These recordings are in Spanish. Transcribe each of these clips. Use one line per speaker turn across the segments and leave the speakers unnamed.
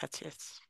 Gracias.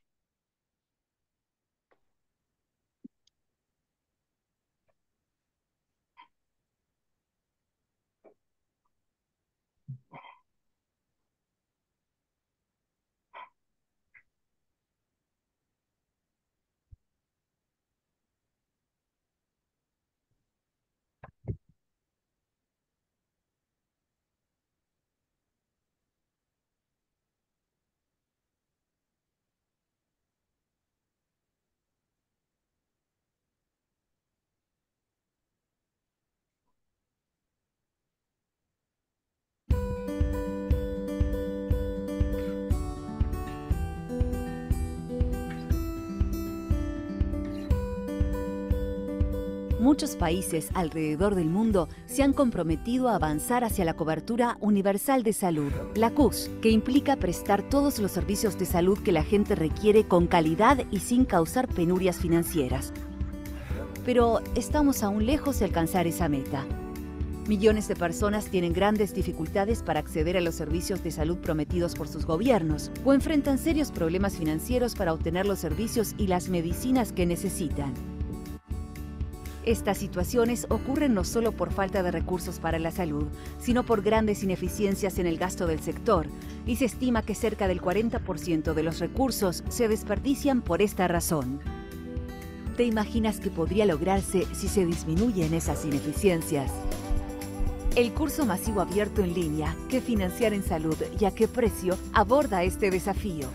Muchos países alrededor del mundo se han comprometido a avanzar hacia la cobertura universal de salud, la CUS, que implica prestar todos los servicios de salud que la gente requiere con calidad y sin causar penurias financieras. Pero estamos aún lejos de alcanzar esa meta. Millones de personas tienen grandes dificultades para acceder a los servicios de salud prometidos por sus gobiernos o enfrentan serios problemas financieros para obtener los servicios y las medicinas que necesitan. Estas situaciones ocurren no solo por falta de recursos para la salud, sino por grandes ineficiencias en el gasto del sector, y se estima que cerca del 40% de los recursos se desperdician por esta razón. ¿Te imaginas que podría lograrse si se disminuyen esas ineficiencias? El curso masivo abierto en línea, ¿Qué financiar en salud y a qué precio?, aborda este desafío.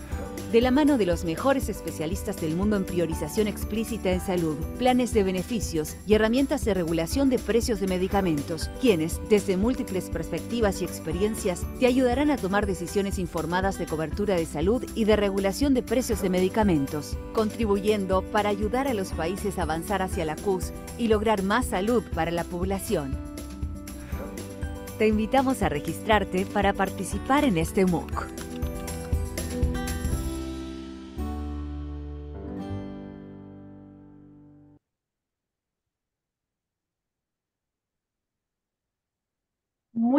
De la mano de los mejores especialistas del mundo en priorización explícita en salud, planes de beneficios y herramientas de regulación de precios de medicamentos, quienes, desde múltiples perspectivas y experiencias, te ayudarán a tomar decisiones informadas de cobertura de salud y de regulación de precios de medicamentos, contribuyendo para ayudar a los países a avanzar hacia la CUS y lograr más salud para la población. Te invitamos a registrarte para participar en este MOOC.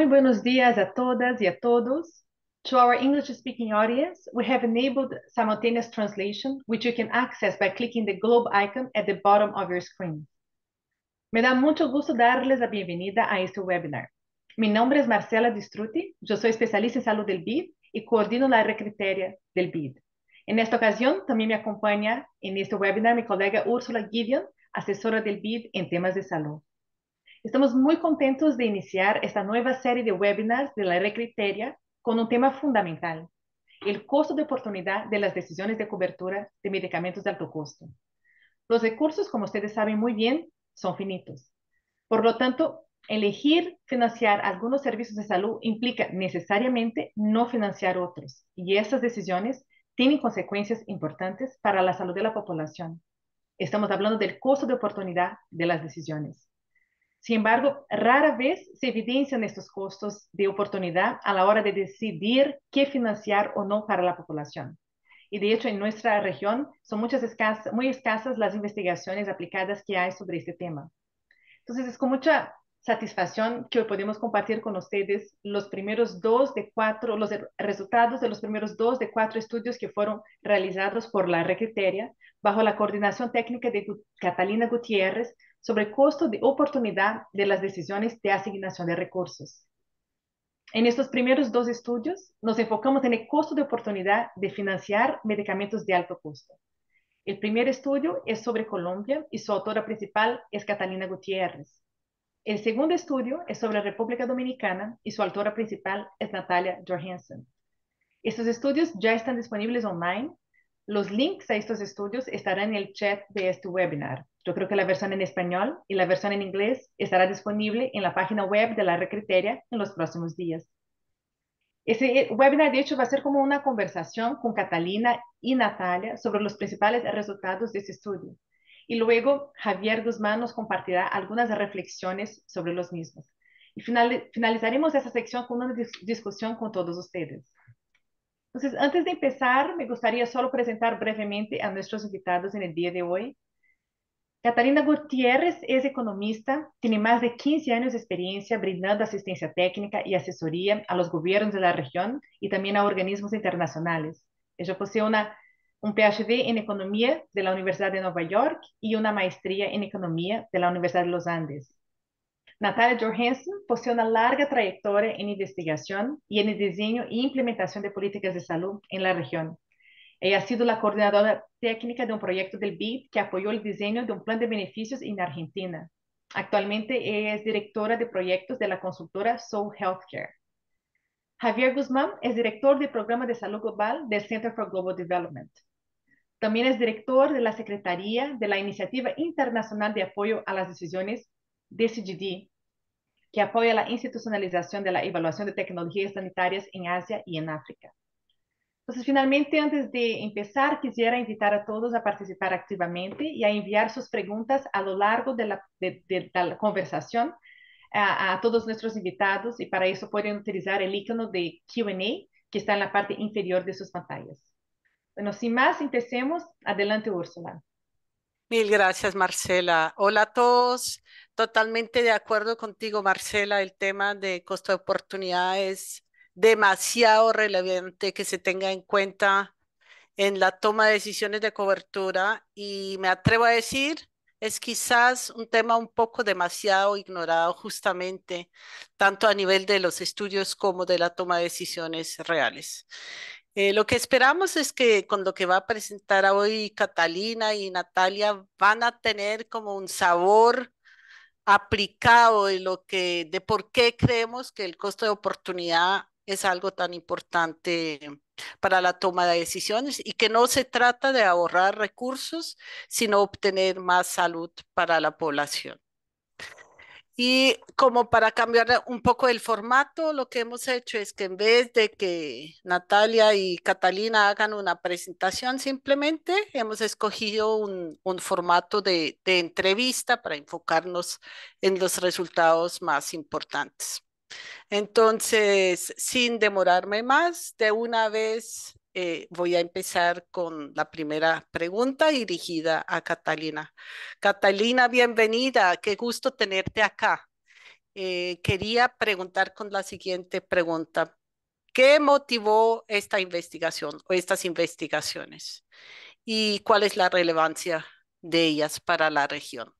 buenos días a todas y a todos. To our English-speaking audience, we have enabled simultaneous translation, which you can access by clicking the globe icon at the bottom of your screen. Me da mucho gusto darles la bienvenida a este webinar. Mi nombre es Marcela Distrutti, yo soy especialista en salud del BID y coordino la recriteria del BID. En esta ocasión también me acompaña en este webinar mi colega Úrsula Gideon, asesora del BID en temas de salud. Estamos muy contentos de iniciar esta nueva serie de webinars de la Recriteria con un tema fundamental, el costo de oportunidad de las decisiones de cobertura de medicamentos de alto costo. Los recursos, como ustedes saben muy bien, son finitos. Por lo tanto, elegir financiar algunos servicios de salud implica necesariamente no financiar otros, y esas decisiones tienen consecuencias importantes para la salud de la población. Estamos hablando del costo de oportunidad de las decisiones. Sin embargo, rara vez se evidencian estos costos de oportunidad a la hora de decidir qué financiar o no para la población. Y de hecho, en nuestra región son muchas muy escasas las investigaciones aplicadas que hay sobre este tema. Entonces, es con mucha satisfacción que hoy podemos compartir con ustedes los primeros dos de cuatro, los resultados de los primeros dos de cuatro estudios que fueron realizados por la Recriteria bajo la coordinación técnica de Catalina Gutiérrez sobre costo de oportunidad de las decisiones de asignación de recursos. En estos primeros dos estudios nos enfocamos en el costo de oportunidad de financiar medicamentos de alto costo. El primer estudio es sobre Colombia y su autora principal es Catalina Gutiérrez. El segundo estudio es sobre la República Dominicana y su autora principal es Natalia Johansson. Estos estudios ya están disponibles online los links a estos estudios estarán en el chat de este webinar. Yo creo que la versión en español y la versión en inglés estará disponible en la página web de la Recriteria en los próximos días. Ese eh, webinar, de hecho, va a ser como una conversación con Catalina y Natalia sobre los principales resultados de este estudio. Y luego Javier Guzmán nos compartirá algunas reflexiones sobre los mismos. Y finalizaremos esta sección con una discusión con todos ustedes. Entonces, antes de empezar, me gustaría solo presentar brevemente a nuestros invitados en el día de hoy. Catalina Gutiérrez es economista, tiene más de 15 años de experiencia brindando asistencia técnica y asesoría a los gobiernos de la región y también a organismos internacionales. Ella posee una, un PhD en Economía de la Universidad de Nueva York y una maestría en Economía de la Universidad de los Andes. Natalia Johansson posee una larga trayectoria en investigación y en el diseño e implementación de políticas de salud en la región. Ella ha sido la coordinadora técnica de un proyecto del BID que apoyó el diseño de un plan de beneficios en Argentina. Actualmente es directora de proyectos de la consultora Soul Healthcare. Javier Guzmán es director del Programa de Salud Global del Center for Global Development. También es director de la Secretaría de la Iniciativa Internacional de Apoyo a las Decisiones DCGD, que apoya la institucionalización de la evaluación de tecnologías sanitarias en Asia y en África. Entonces, finalmente, antes de empezar, quisiera invitar a todos a participar activamente y a enviar sus preguntas a lo largo de la, la conversación a, a, todos nuestros invitados y para eso pueden utilizar el icono de Q&A que está en la parte inferior de sus pantallas. Bueno, sin más, empecemos. Adelante, Úrsula.
Mil gracias, Marcela. Hola a todos. Totalmente de acuerdo contigo, Marcela. El tema de costo de oportunidad es demasiado relevante que se tenga en cuenta en la toma de decisiones de cobertura y me atrevo a decir, es quizás un tema un poco demasiado ignorado justamente, tanto a nivel de los estudios como de la toma de decisiones reales. Eh, lo que esperamos es que con lo que va a presentar hoy Catalina y Natalia van a tener como un sabor aplicado de lo que, de por qué creemos que el costo de oportunidad es algo tan importante para la toma de decisiones y que no se trata de ahorrar recursos, sino obtener más salud para la población. Y como para cambiar un poco el formato, lo que hemos hecho es que en vez de que Natalia y Catalina hagan una presentación, simplemente hemos escogido un, formato de, entrevista para enfocarnos en los resultados más importantes. Entonces, sin demorarme más, de una vez eh, voy a empezar con la primera pregunta dirigida a Catalina. Catalina, bienvenida. Qué gusto tenerte acá. Eh, quería preguntar con la siguiente pregunta. ¿Qué motivó esta investigación o estas investigaciones? ¿Y cuál es la relevancia de ellas para la región?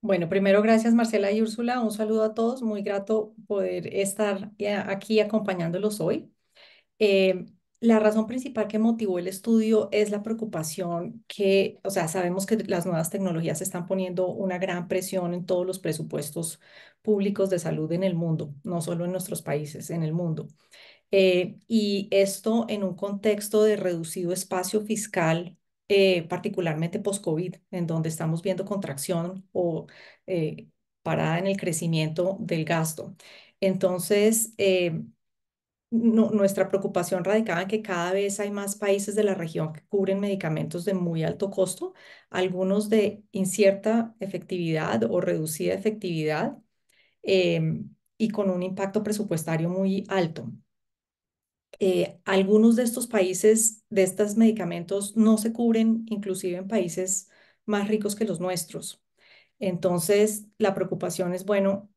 Bueno, primero gracias Marcela y Úrsula. Un saludo a todos. Muy grato poder estar aquí acompañándolos hoy. Eh, la razón principal que motivó el estudio es la preocupación que, o sea, sabemos que las nuevas tecnologías están poniendo una gran presión en todos los presupuestos públicos de salud en el mundo, no solo en nuestros países, en el mundo. Eh, y esto en un contexto de reducido espacio fiscal, eh, particularmente post-COVID, en donde estamos viendo contracción o eh, parada en el crecimiento del gasto. Entonces, nuestra preocupación radicaba en que cada vez hay más países de la región que cubren medicamentos de muy alto costo, algunos de incierta efectividad o reducida efectividad em, y con un impacto presupuestario muy alto. Eh, algunos de estos países, de estos medicamentos, no se cubren inclusive en países más ricos que los nuestros. Entonces, la preocupación es, bueno,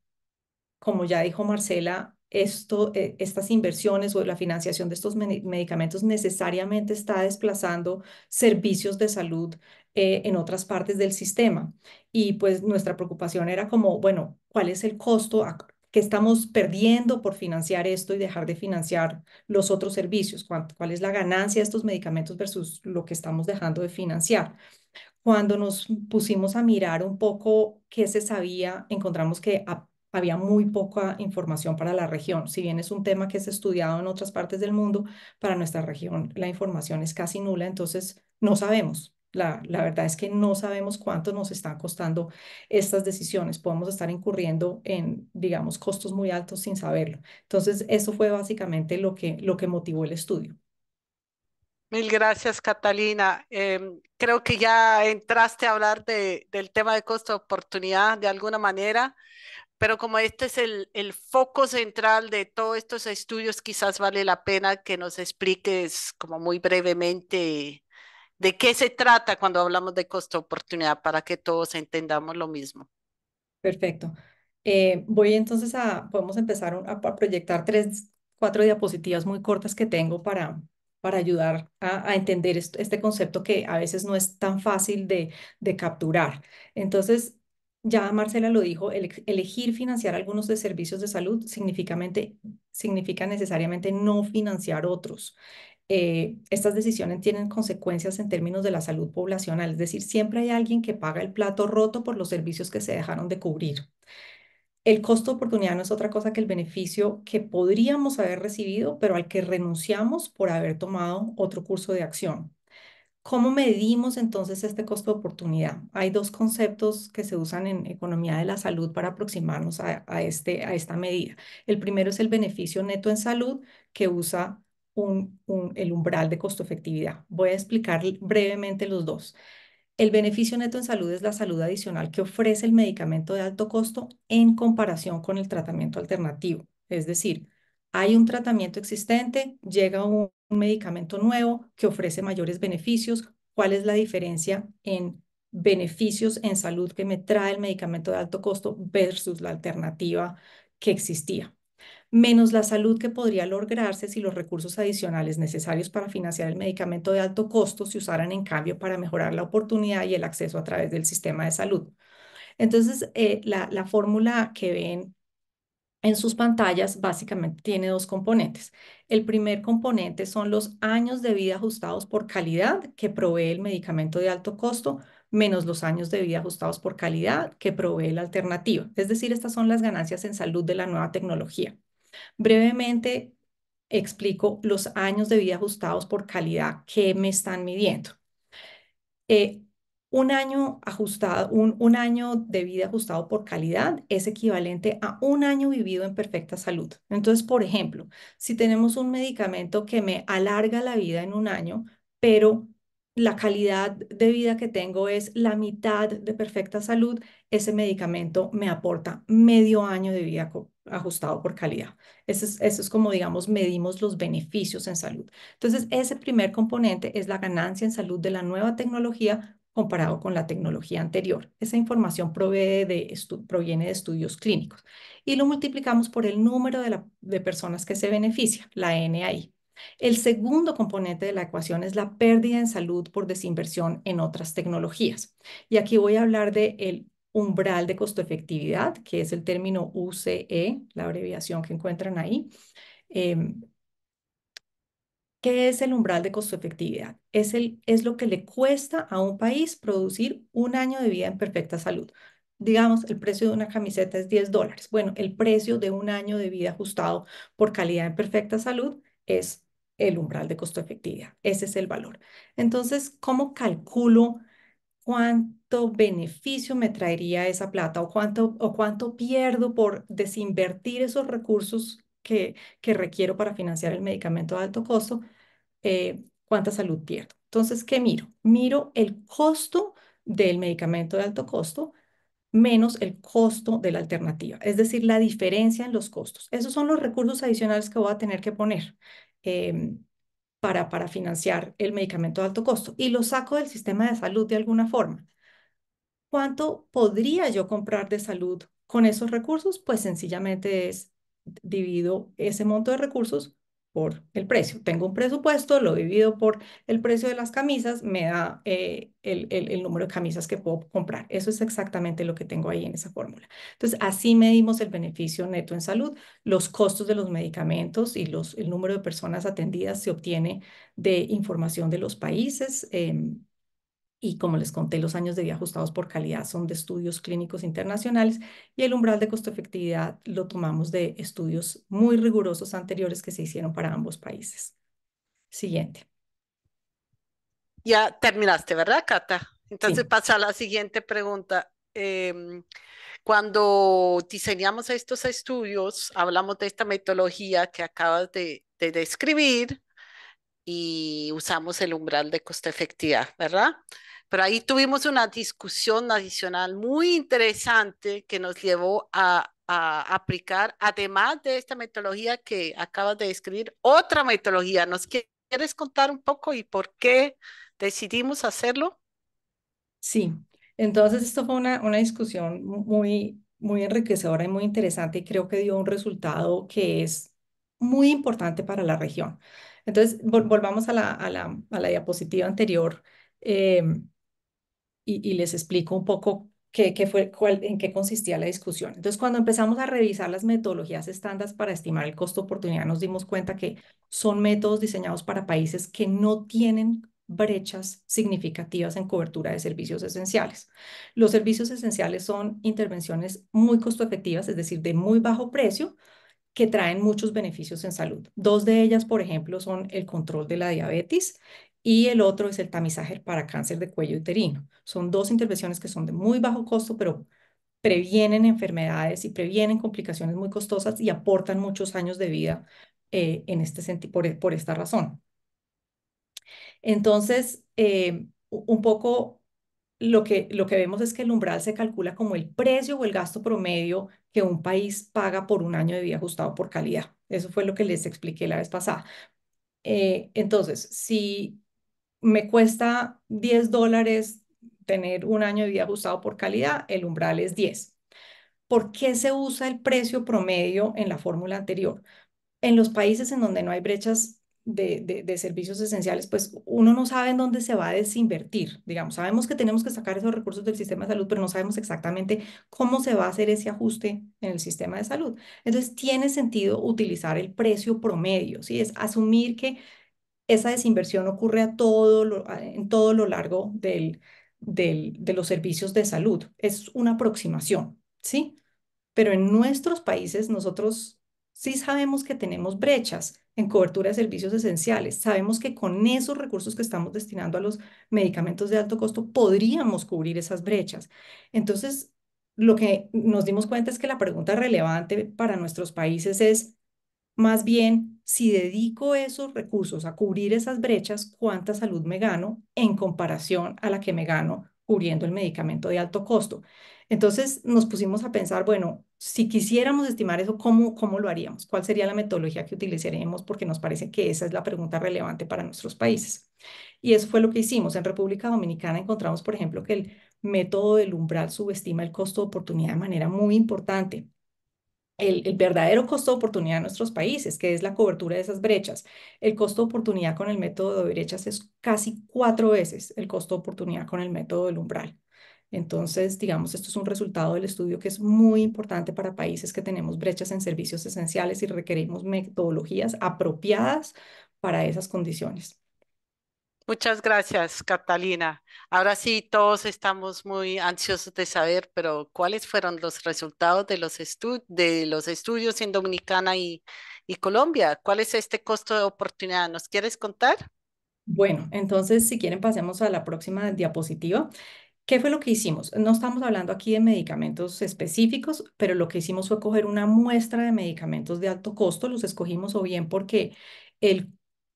como ya dijo Marcela, esto, eh, estas inversiones o la financiación de estos medicamentos necesariamente está desplazando servicios de salud eh, en otras partes del sistema. Y pues nuestra preocupación era como, bueno, ¿cuál es el costo que estamos perdiendo por financiar esto y dejar de financiar los otros servicios? ¿Cuál, cuál es la ganancia de estos medicamentos versus lo que estamos dejando de financiar? Cuando nos pusimos a mirar un poco qué se sabía, encontramos que a había muy poca información para la región. Si bien es un tema que es estudiado en otras partes del mundo, para nuestra región la información es casi nula, entonces no sabemos. La, la verdad es que no sabemos cuánto nos están costando estas decisiones. Podemos estar incurriendo en, digamos, costos muy altos sin saberlo. Entonces, eso fue básicamente lo que, lo que motivó el estudio.
Mil gracias, Catalina. Em, creo que ya entraste a hablar de, del tema de costo de oportunidad de alguna manera pero como este es el, foco central de todos estos estudios, quizás vale la pena que nos expliques como muy brevemente de qué se trata cuando hablamos de costo-oportunidad para que todos entendamos lo mismo.
Perfecto. Eh, voy entonces a, podemos empezar a, proyectar tres, cuatro diapositivas muy cortas que tengo para, para ayudar a, entender este concepto que a veces no es tan fácil de, de capturar. Entonces, ya Marcela lo dijo, elegir financiar algunos de servicios de salud significa necesariamente no financiar otros. Eh, estas decisiones tienen consecuencias en términos de la salud poblacional, es decir, siempre hay alguien que paga el plato roto por los servicios que se dejaron de cubrir. El costo de oportunidad no es otra cosa que el beneficio que podríamos haber recibido, pero al que renunciamos por haber tomado otro curso de acción. ¿Cómo medimos entonces este costo de oportunidad? Hay dos conceptos que se usan en economía de la salud para aproximarnos a, este, a esta medida. El primero es el beneficio neto en salud, que usa el umbral de costo efectividad. Voy a explicar brevemente los dos. El beneficio neto en salud es la salud adicional que ofrece el medicamento de alto costo en comparación con el tratamiento alternativo. Es decir, hay un tratamiento existente, llega un, medicamento nuevo que ofrece mayores beneficios, cuál es la diferencia en beneficios en salud que me trae el medicamento de alto costo versus la alternativa que existía, menos la salud que podría lograrse si los recursos adicionales necesarios para financiar el medicamento de alto costo se usaran en cambio para mejorar la oportunidad y el acceso a través del sistema de salud. Entonces, eh, la, la fórmula que ven en sus pantallas básicamente tiene dos componentes. El primer componente son los años de vida ajustados por calidad que provee el medicamento de alto costo menos los años de vida ajustados por calidad que provee la alternativa. Es decir, estas son las ganancias en salud de la nueva tecnología. Brevemente explico los años de vida ajustados por calidad que me están midiendo. Eh, un año ajustado, un, un año de vida ajustado por calidad es equivalente a un año vivido en perfecta salud. Entonces, por ejemplo, si tenemos un medicamento que me alarga la vida en un año, pero la calidad de vida que tengo es la mitad de perfecta salud, ese medicamento me aporta medio año de vida ajustado por calidad. Eso es, eso es como, digamos, medimos los beneficios en salud. Entonces, ese primer componente es la ganancia en salud de la nueva tecnología comparado con la tecnología anterior. Esa información proviene de estudios clínicos y lo multiplicamos por el número de, personas que se beneficia, la NAI. El segundo componente de la ecuación es la pérdida en salud por desinversión en otras tecnologías. Y aquí voy a hablar del umbral de costo-efectividad, que es el término UCE, la abreviación que encuentran ahí. Em, ¿Qué es el umbral de costo efectividad? Es, el, es lo que le cuesta a un país producir un año de vida en perfecta salud. Digamos, el precio de una camiseta es 10 dólares. Bueno, el precio de un año de vida ajustado por calidad en perfecta salud es el umbral de costo efectividad. Ese es el valor. Entonces, ¿cómo calculo cuánto beneficio me traería esa plata o cuánto, o cuánto pierdo por desinvertir esos recursos que, requiero para financiar el medicamento de alto costo, eh, cuánta salud pierdo. Entonces, ¿qué miro? Miro el costo del medicamento de alto costo menos el costo de la alternativa, es decir, la diferencia en los costos. Esos son los recursos adicionales que voy a tener que poner eh, para, para financiar el medicamento de alto costo y lo saco del sistema de salud de alguna forma. ¿Cuánto podría yo comprar de salud con esos recursos? Pues sencillamente es divido ese monto de recursos por el precio. Tengo un presupuesto, lo divido por el precio de las camisas, me da eh, el, número de camisas que puedo comprar. Eso es exactamente lo que tengo ahí en esa fórmula. Entonces, así medimos el beneficio neto en salud. Los costos de los medicamentos y los, el número de personas atendidas se obtiene de información de los países. Em, y como les conté, los años de vida ajustados por calidad son de estudios clínicos internacionales y el umbral de costo-efectividad lo tomamos de estudios muy rigurosos anteriores que se hicieron para ambos países. Siguiente.
Ya terminaste, ¿verdad, Cata? Entonces pasa a la siguiente pregunta. Em, cuando diseñamos estos estudios, hablamos de esta metodología que acabas de, de describir y usamos el umbral de costo-efectividad, ¿verdad? Pero ahí tuvimos una discusión adicional muy interesante que nos llevó a, aplicar, además de esta metodología que acabas de describir, otra metodología. ¿Nos quieres contar un poco y por qué decidimos hacerlo?
Sí, entonces esto fue una, una discusión muy, muy enriquecedora y muy interesante y creo que dio un resultado que es muy importante para la región. Entonces, volvamos a la, a la, a la diapositiva anterior. Em, y, les explico un poco qué, fue, cuál, en qué consistía la discusión. Entonces, cuando empezamos a revisar las metodologías estándar para estimar el costo oportunidad, nos dimos cuenta que son métodos diseñados para países que no tienen brechas significativas en cobertura de servicios esenciales. Los servicios esenciales son intervenciones muy costo efectivas, es decir, de muy bajo precio, que traen muchos beneficios en salud. Dos de ellas, por ejemplo, son el control de la diabetes y el otro es el tamizaje para cáncer de cuello uterino. Son dos intervenciones que son de muy bajo costo, pero previenen enfermedades y previenen complicaciones muy costosas y aportan muchos años de vida eh, en este por, esta razón. Entonces, eh, un poco lo que, lo que vemos es que el umbral se calcula como el precio o el gasto promedio que un país paga por un año de vida ajustado por calidad. Eso fue lo que les expliqué la vez pasada. Eh, entonces, si me cuesta 10 dólares tener un año de vida ajustado por calidad, el umbral es 10. ¿Por qué se usa el precio promedio en la fórmula anterior? En los países en donde no hay brechas de, servicios esenciales, pues uno no sabe en dónde se va a desinvertir, digamos, sabemos que tenemos que sacar esos recursos del sistema de salud, pero no sabemos exactamente cómo se va a hacer ese ajuste en el sistema de salud. Entonces, tiene sentido utilizar el precio promedio, si Es asumir que esa desinversión ocurre en todo lo largo de los servicios de salud. Es una aproximación, ¿sí? Pero en nuestros países nosotros sí sabemos que tenemos brechas en cobertura de servicios esenciales. Sabemos que con esos recursos que estamos destinando a los medicamentos de alto costo podríamos cubrir esas brechas. Entonces, lo que nos dimos cuenta es que la pregunta relevante para nuestros países es, más bien, si dedico esos recursos a cubrir esas brechas, ¿cuánta salud me gano en comparación a la que me gano cubriendo el medicamento de alto costo? Entonces nos pusimos a pensar, bueno, si quisiéramos estimar eso, ¿cómo, lo haríamos? ¿Cuál sería la metodología que utilizaríamos? Porque nos parece que esa es la pregunta relevante para nuestros países. Y eso fue lo que hicimos. En República Dominicana encontramos, por ejemplo, que el método del umbral subestima el costo de oportunidad de manera muy importante el, verdadero costo de oportunidad de nuestros países, que es la cobertura de esas brechas. El costo de oportunidad con el método de brechas es casi cuatro veces el costo de oportunidad con el método del umbral. Entonces, digamos, esto es un resultado del estudio que es muy importante para países que tenemos brechas en servicios esenciales y requerimos metodologías apropiadas para esas condiciones.
Muchas gracias, Catalina. Ahora sí, todos estamos muy ansiosos de saber, pero ¿cuáles fueron los resultados de los, de los estudios en Dominicana y, y Colombia? ¿Cuál es este costo de oportunidad? ¿Nos quieres contar? Bueno,
entonces si quieren pasemos a la próxima diapositiva. ¿Qué fue lo que hicimos? No estamos hablando aquí de medicamentos específicos, pero lo que hicimos fue coger una muestra de medicamentos de alto costo. Los escogimos o bien porque el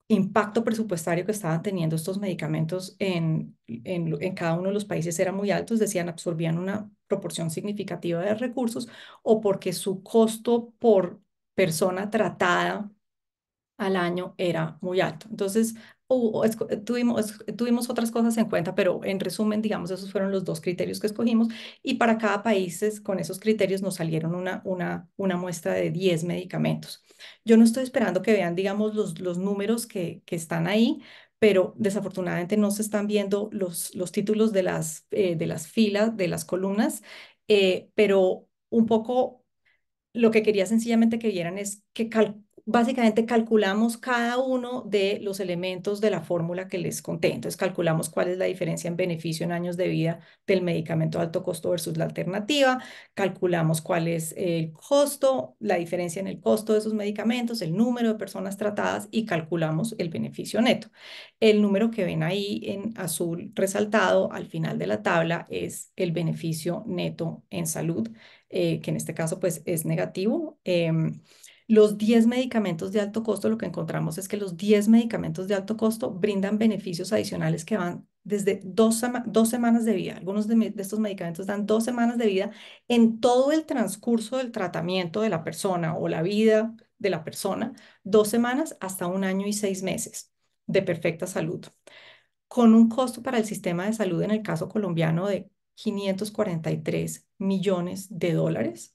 impacto presupuestario que estaban teniendo estos medicamentos en, en, cada uno de los países era muy alto, decían absorbían una proporción significativa de recursos o porque su costo por persona tratada al año era muy alto. Entonces, eh, tuvimos, eh, tuvimos otras cosas en cuenta, pero en resumen, digamos, esos fueron los dos criterios que escogimos y para cada país con esos criterios nos salieron una, una, una muestra de 10 medicamentos. Yo no estoy esperando que vean, digamos, los, los números que, que están ahí, pero desafortunadamente no se están viendo los, los títulos de las, eh, de las filas, de las columnas, pero un poco lo que quería sencillamente que vieran es que cal básicamente calculamos cada uno de los elementos de la fórmula que les conté. Entonces calculamos cuál es la diferencia en beneficio en años de vida del medicamento de alto costo versus la alternativa, calculamos cuál es el costo, la diferencia en el costo de esos medicamentos, el número de personas tratadas y calculamos el beneficio neto. El número que ven ahí en azul resaltado al final de la tabla es el beneficio neto en salud, eh, que en este caso pues es negativo. Em, los 10 medicamentos de alto costo, lo que encontramos es que los 10 medicamentos de alto costo brindan beneficios adicionales que van desde dos, semanas de vida. Algunos de, estos medicamentos dan dos semanas de vida en todo el transcurso del tratamiento de la persona o la vida de la persona, dos semanas hasta un año y seis meses de perfecta salud, con un costo para el sistema de salud en el caso colombiano de 543 millones de dólares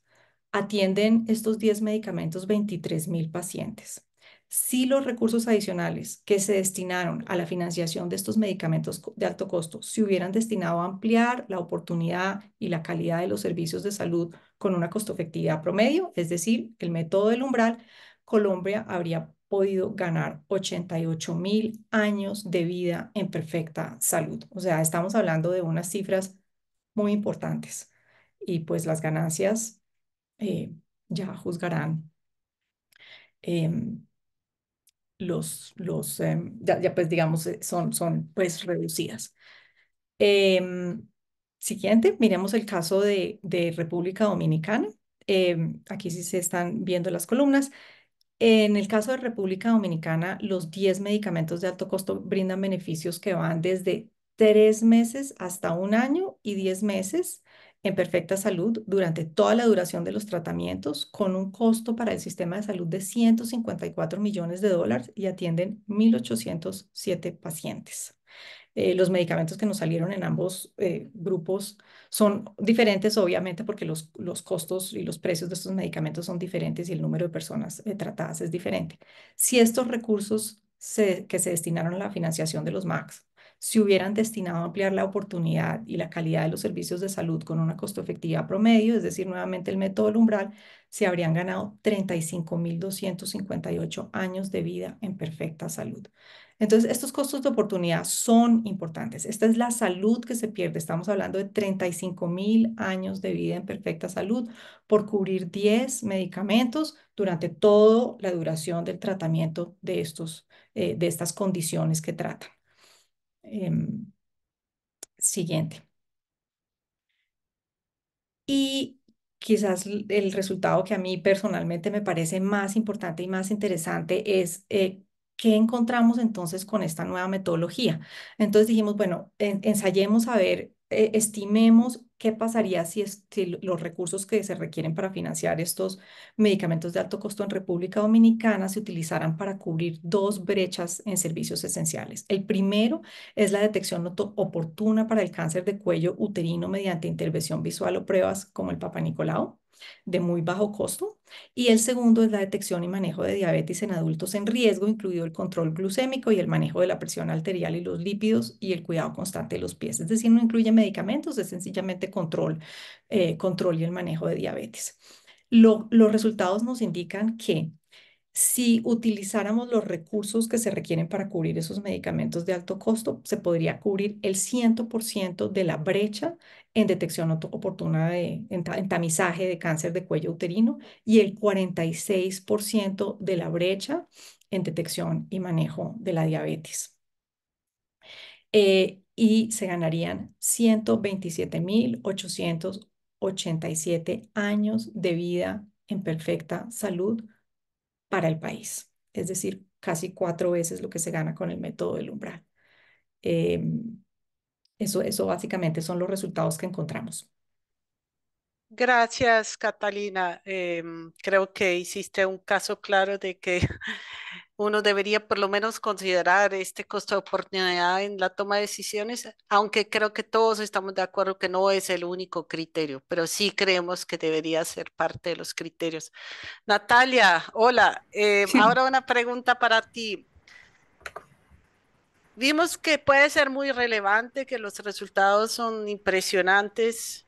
atienden estos 10 medicamentos 23.000 pacientes. Si los recursos adicionales que se destinaron a la financiación de estos medicamentos de alto costo se hubieran destinado a ampliar la oportunidad y la calidad de los servicios de salud con una costo-efectividad promedio, es decir, el método del umbral, Colombia habría podido ganar 88 mil años de vida en perfecta salud. O sea, estamos hablando de unas cifras muy importantes y pues las ganancias eh, ya juzgarán em, los, em, ya, pues digamos, eh, son, pues reducidas. Em, siguiente, miremos el caso de, de República Dominicana. aquí sí se están viendo las columnas. En el caso de República Dominicana, los 10 medicamentos de alto costo brindan beneficios que van desde 3 meses hasta un año y 10 meses en perfecta salud durante toda la duración de los tratamientos, con un costo para el sistema de salud de 154 millones de dólares y atienden 1.807 pacientes. Eh, los medicamentos que nos salieron en ambos eh, grupos son diferentes, obviamente, porque los, costos y los precios de estos medicamentos son diferentes y el número de personas eh, tratadas es diferente. Si estos recursos que se destinaron a la financiación de los MACs si hubieran destinado a ampliar la oportunidad y la calidad de los servicios de salud con una costo efectiva promedio, es decir, nuevamente el método lumbral, umbral, se habrían ganado 35.258 años de vida en perfecta salud. Entonces, estos costos de oportunidad son importantes. Esta es la salud que se pierde. Estamos hablando de 35.000 años de vida en perfecta salud por cubrir 10 medicamentos durante toda la duración del tratamiento de, estos, eh, de estas condiciones que tratan. Em, siguiente. Y quizás el resultado que a mí personalmente me parece más importante y más interesante es eh, qué encontramos entonces con esta nueva metodología. Entonces dijimos, bueno, ensayemos a ver, eh, estimemos qué pasaría si, los recursos que se requieren para financiar estos medicamentos de alto costo en República Dominicana se utilizaran para cubrir dos brechas en servicios esenciales. El primero es la detección oportuna para el cáncer de cuello uterino mediante intervención visual o pruebas como el Papa Nicolau de muy bajo costo y el segundo es la detección y manejo de diabetes en adultos en riesgo, incluido el control glucémico y el manejo de la presión arterial y los lípidos y el cuidado constante de los pies. Es decir, no incluye medicamentos, es sencillamente control, eh, y el manejo de diabetes. los resultados nos indican que si utilizáramos los recursos que se requieren para cubrir esos medicamentos de alto costo, se podría cubrir el 100% de la brecha en detección oportuna de, en, tamizaje de cáncer de cuello uterino y el 46% de la brecha en detección y manejo de la diabetes. Eh, y se ganarían 127.887 años de vida en perfecta salud para el país, es decir, casi cuatro veces lo que se gana con el método del umbral. Em, eso, básicamente son los resultados que encontramos.
Gracias, Catalina. Em, creo que hiciste un caso claro de que uno debería por lo menos considerar este costo de oportunidad en la toma de decisiones, aunque creo que todos estamos de acuerdo que no es el único criterio, pero sí creemos que debería ser parte de los criterios. Natalia, hola. Em, ahora una pregunta para ti. Vimos que puede ser muy relevante, que los resultados son impresionantes,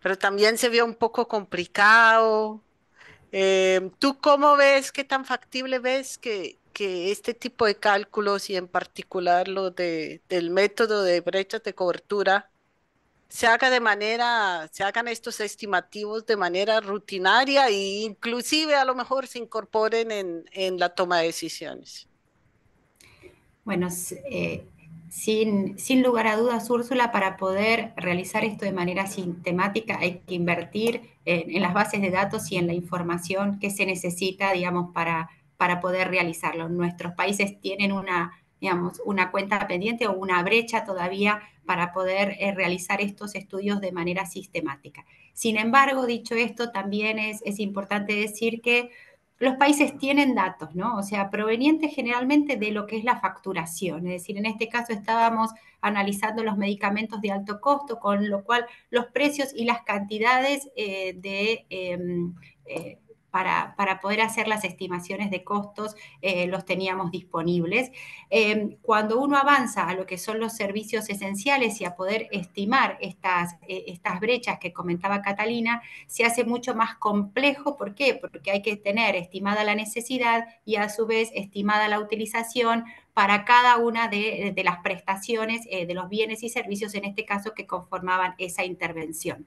pero también se vio un poco complicado. Eh, ¿Tú cómo ves, qué tan factible ves que, este tipo de cálculos y en particular lo de, del método de brechas de cobertura se haga de manera, se hagan estos estimativos de manera rutinaria e inclusive a lo mejor se incorporen en, en la toma de decisiones?
Bueno, eh, sin, sin, lugar a dudas, Úrsula, para poder realizar esto de manera sistemática hay que invertir en, las bases de datos y en la información que se necesita, digamos, para, para poder realizarlo. Nuestros países tienen una, digamos, una cuenta pendiente o una brecha todavía para poder eh, realizar estos estudios de manera sistemática. Sin embargo, dicho esto, también es, es importante decir que los países tienen datos, ¿no? O sea, provenientes generalmente de lo que es la facturación. Es decir, en este caso estábamos analizando los medicamentos de alto costo, con lo cual los precios y las cantidades eh, de em, eh, para, poder hacer las estimaciones de costos, eh, los teníamos disponibles. Eh, cuando uno avanza a lo que son los servicios esenciales y a poder estimar estas, eh, estas brechas que comentaba Catalina, se hace mucho más complejo. ¿Por qué? Porque hay que tener estimada la necesidad y a su vez estimada la utilización, para cada una de, las prestaciones de los bienes y servicios, en este caso, que conformaban esa intervención.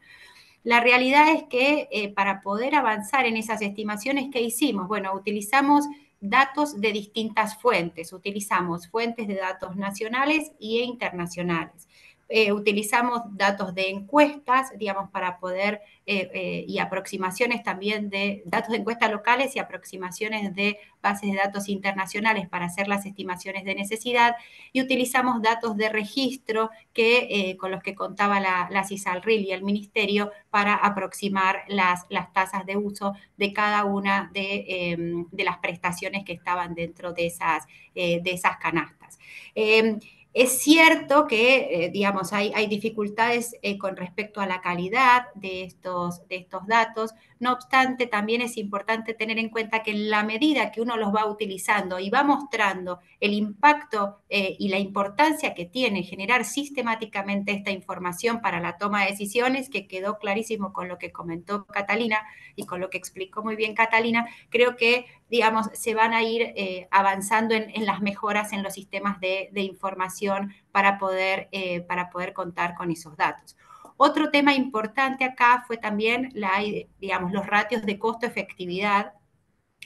La realidad es que eh, para poder avanzar en esas estimaciones que hicimos, bueno, utilizamos datos de distintas fuentes, utilizamos fuentes de datos nacionales e internacionales. Eh, utilizamos datos de encuestas, digamos, para poder, eh, eh, y aproximaciones también de datos de encuestas locales y aproximaciones de bases de datos internacionales para hacer las estimaciones de necesidad, y utilizamos datos de registro que, con los que contaba la, CISALRIL y el Ministerio para aproximar las, tasas de uso de cada una de, em, las prestaciones que estaban dentro de esas, de esas canastas. Em, es cierto que, eh, digamos, hay, dificultades eh, con respecto a la calidad de estos, de estos datos, no obstante, también es importante tener en cuenta que en la medida que uno los va utilizando y va mostrando el impacto eh, y la importancia que tiene generar sistemáticamente esta información para la toma de decisiones, que quedó clarísimo con lo que comentó Catalina y con lo que explicó muy bien Catalina, creo que, digamos, se van a ir eh, avanzando en, las mejoras en los sistemas de, información para poder, eh, para poder contar con esos datos. Otro tema importante acá fue también los ratios de costo-efectividad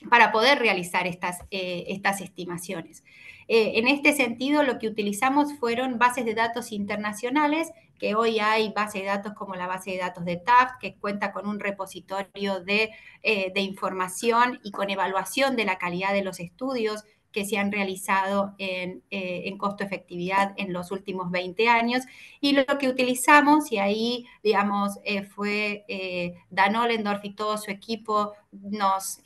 para poder realizar estas, eh, estimaciones. Eh, en este sentido, lo que utilizamos fueron bases de datos internacionales, que hoy hay bases de datos como la base de datos de Taft, que cuenta con un repositorio de eh, información y con evaluación de la calidad de los estudios que se han realizado en, eh, costo efectividad en los últimos 20 años. Y lo que utilizamos, y ahí, digamos, eh, fue eh, Dan Ollendorf y todo su equipo, nos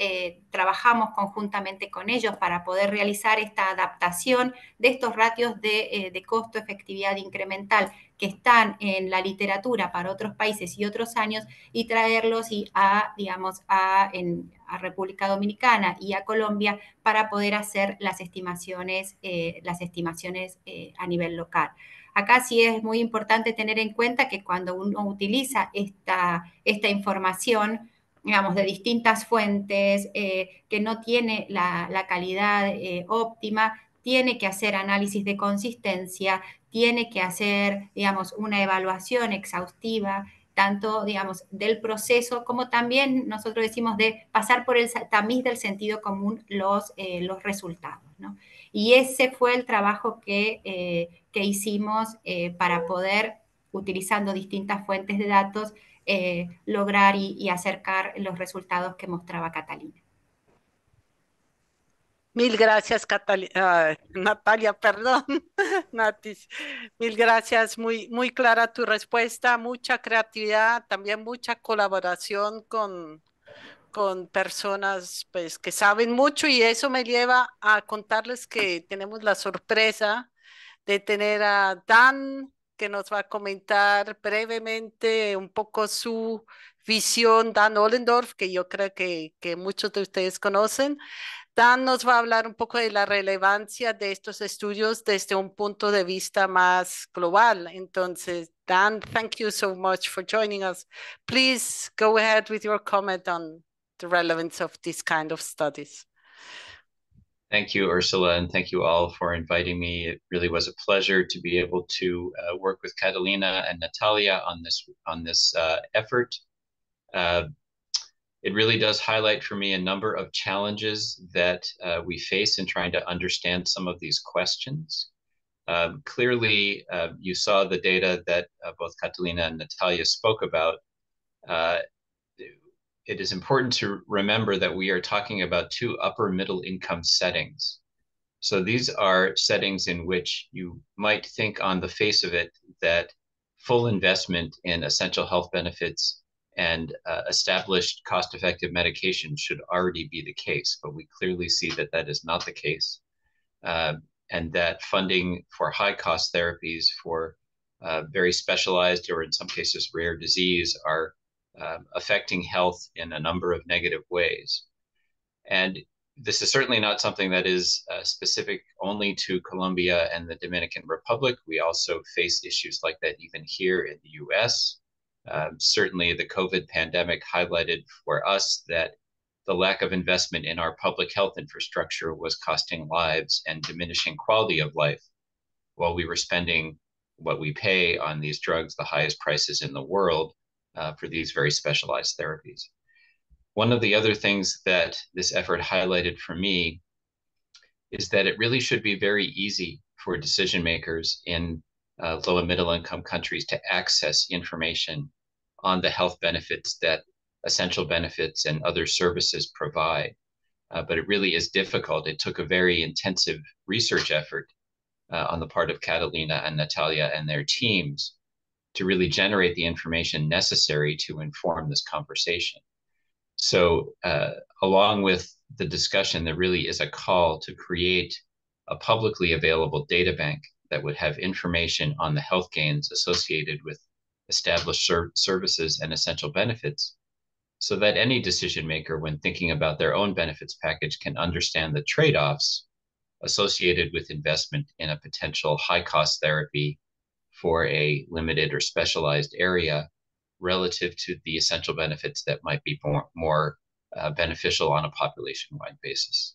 trabajamos conjuntamente con ellos para poder realizar esta adaptación de estos ratios de, de costo efectividad incremental que están en la literatura para otros países y otros años y traerlos y a, digamos, a, en, República Dominicana y a Colombia para poder hacer las estimaciones, eh, las estimaciones eh, a nivel local. Acá sí es muy importante tener en cuenta que cuando uno utiliza esta, esta información, digamos, de distintas fuentes, eh, que no tiene la, calidad óptima, tiene que hacer análisis de consistencia, tiene que hacer, digamos, una evaluación exhaustiva, tanto, digamos, del proceso, como también nosotros decimos de pasar por el tamiz del sentido común los, eh, los resultados. ¿no? Y ese fue el trabajo que, eh, que hicimos eh, para poder, utilizando distintas fuentes de datos, lograr y acercar los resultados que mostraba Catalina.
Mil gracias, ah, Natalia, perdón, Natis. Mil gracias, muy, muy clara tu respuesta, mucha creatividad, también mucha colaboración con, con personas pues, que saben mucho y eso me lleva a contarles que tenemos la sorpresa de tener a Dan, que nos va a comentar brevemente un poco su visión, Dan Ollendorf, que yo creo que muchos de ustedes conocen. Dan nos va a hablar un poco de la relevancia de estos estudios desde un punto de vista más global. Entonces, Dan, thank you so much for joining us. Please go ahead with your comment on the relevance of this kind of studies.
Thank you, Ursula, and thank you all for inviting me. It really was a pleasure to be able to uh, work with Catalina and Natalia on this on this uh, effort. Uh, it really does highlight for me a number of challenges that uh, we face in trying to understand some of these questions. Um, clearly, uh, you saw the data that uh, both Catalina and Natalia spoke about. Uh, it is important to remember that we are talking about two upper middle income settings. So these are settings in which you might think on the face of it that full investment in essential health benefits and uh, established cost effective medication should already be the case. But we clearly see that that is not the case, uh, and that funding for high cost therapies for uh, very specialized or in some cases rare disease are um, affecting health in a number of negative ways. And this is certainly not something that is uh, specific only to Colombia and the Dominican Republic. We also face issues like that even here in the US. Um, certainly, the COVID pandemic highlighted for us that the lack of investment in our public health infrastructure was costing lives and diminishing quality of life while we were spending what we pay on these drugs, the highest prices in the world uh, for these very specialized therapies. One of the other things that this effort highlighted for me is that it really should be very easy for decision makers in uh, low and middle income countries to access information on the health benefits that essential benefits and other services provide. Uh, but it really is difficult. It took a very intensive research effort uh, on the part of Catalina and Natalia and their teams to really generate the information necessary to inform this conversation. So, uh, along with the discussion, there really is a call to create a publicly available data bank that would have information on the health gains associated with established ser services and essential benefits so that any decision maker, when thinking about their own benefits package, can understand the trade offs associated with investment in a potential high cost therapy for a limited or specialized area relative to the essential benefits that might be more, more uh, beneficial on a population wide basis.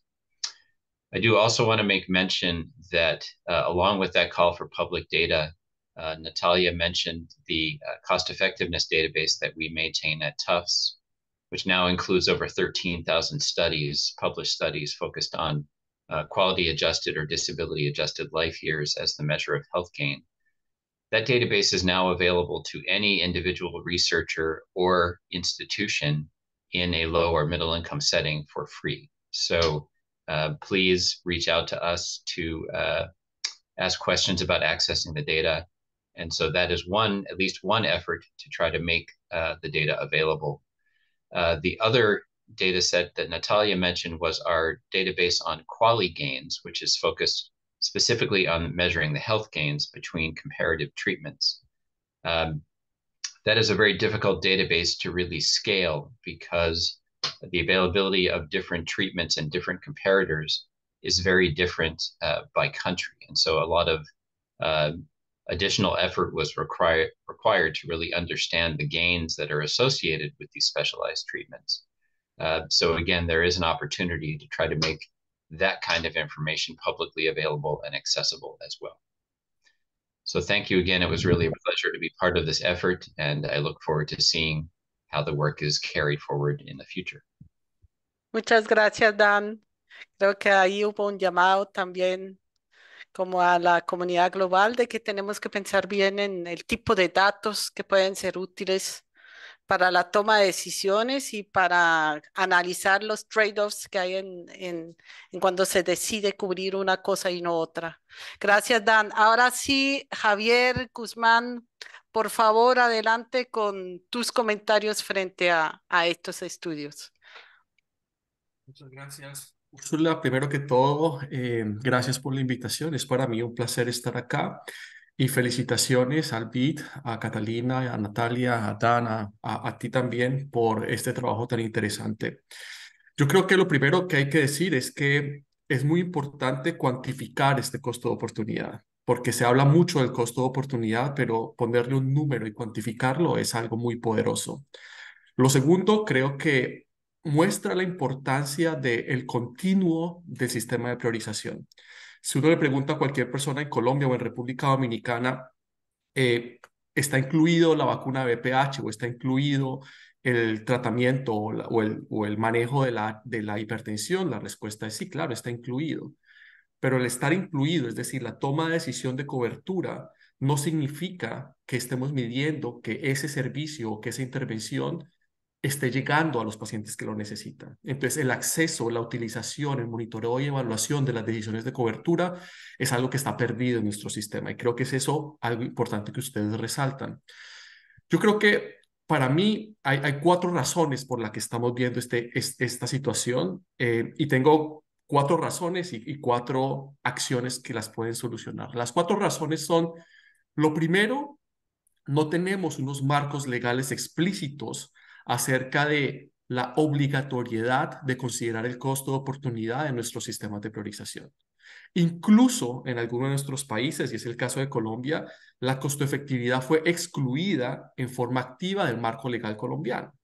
I do also want to make mention that uh, along with that call for public data, uh, Natalia mentioned the uh, cost effectiveness database that we maintain at Tufts, which now includes over 13,000 studies, published studies focused on uh, quality adjusted or disability adjusted life years as the measure of health gain. That database is now available to any individual researcher or institution in a low or middle income setting for free. So uh, please reach out to us to uh, ask questions about accessing the data. And so that is one, at least one effort to try to make uh, the data available. Uh, the other data set that Natalia mentioned was our database on quality gains, which is focused specifically on measuring the health gains between comparative treatments. Um, that is a very difficult database to really scale because the availability of different treatments and different comparators is very different uh, by country. And so a lot of uh, additional effort was require, required to really understand the gains that are associated with these specialized treatments. Uh, so again, there is an opportunity to try to make that kind of information publicly available and accessible as well. So thank you again. It was really a pleasure to be part of this effort, and I look forward to seeing how the work is carried forward in the future.
Muchas gracias, Dan. Creo que ahí hubo un llamado también como a la comunidad global de que tenemos que pensar bien en el tipo de datos que pueden ser útiles para la toma de decisiones y para analizar los trade-offs que hay en, en, cuando se decide cubrir una cosa y no otra. Gracias, Dan. Ahora sí, Javier Guzmán por favor, adelante con tus comentarios frente a, estos estudios.
Muchas gracias. Úrsula, primero que todo, eh, gracias por la invitación. Es para mí un placer estar acá. Y felicitaciones al BID, a Catalina, a Natalia, a Dana, a, ti también por este trabajo tan interesante. Yo creo que lo primero que hay que decir es que es muy importante cuantificar este costo de oportunidad porque se habla mucho del costo de oportunidad, pero ponerle un número y cuantificarlo es algo muy poderoso. Lo segundo, creo que muestra la importancia del continuo del sistema de priorización. Si uno le pregunta a cualquier persona en Colombia o en República Dominicana, eh, ¿está incluido la vacuna de BPH o está incluido el tratamiento o, el, manejo de la hipertensión? La respuesta es sí, claro, está incluido pero el estar incluido, es decir, la toma de decisión de cobertura, no significa que estemos midiendo que ese servicio o que esa intervención esté llegando a los pacientes que lo necesitan. Entonces, el acceso, la utilización, el monitoreo y evaluación de las decisiones de cobertura es algo que está perdido en nuestro sistema y creo que es eso algo importante que ustedes resaltan. Yo creo que para mí hay, cuatro razones por las que estamos viendo este, esta situación eh, y tengo cuatro razones y, cuatro acciones que las pueden solucionar. Las cuatro razones son, lo primero, no tenemos unos marcos legales explícitos acerca de la obligatoriedad de considerar el costo de oportunidad en nuestros sistemas de priorización. Incluso en algunos de nuestros países, y es el caso de Colombia, la costo efectividad fue excluida en forma activa del marco legal colombiano.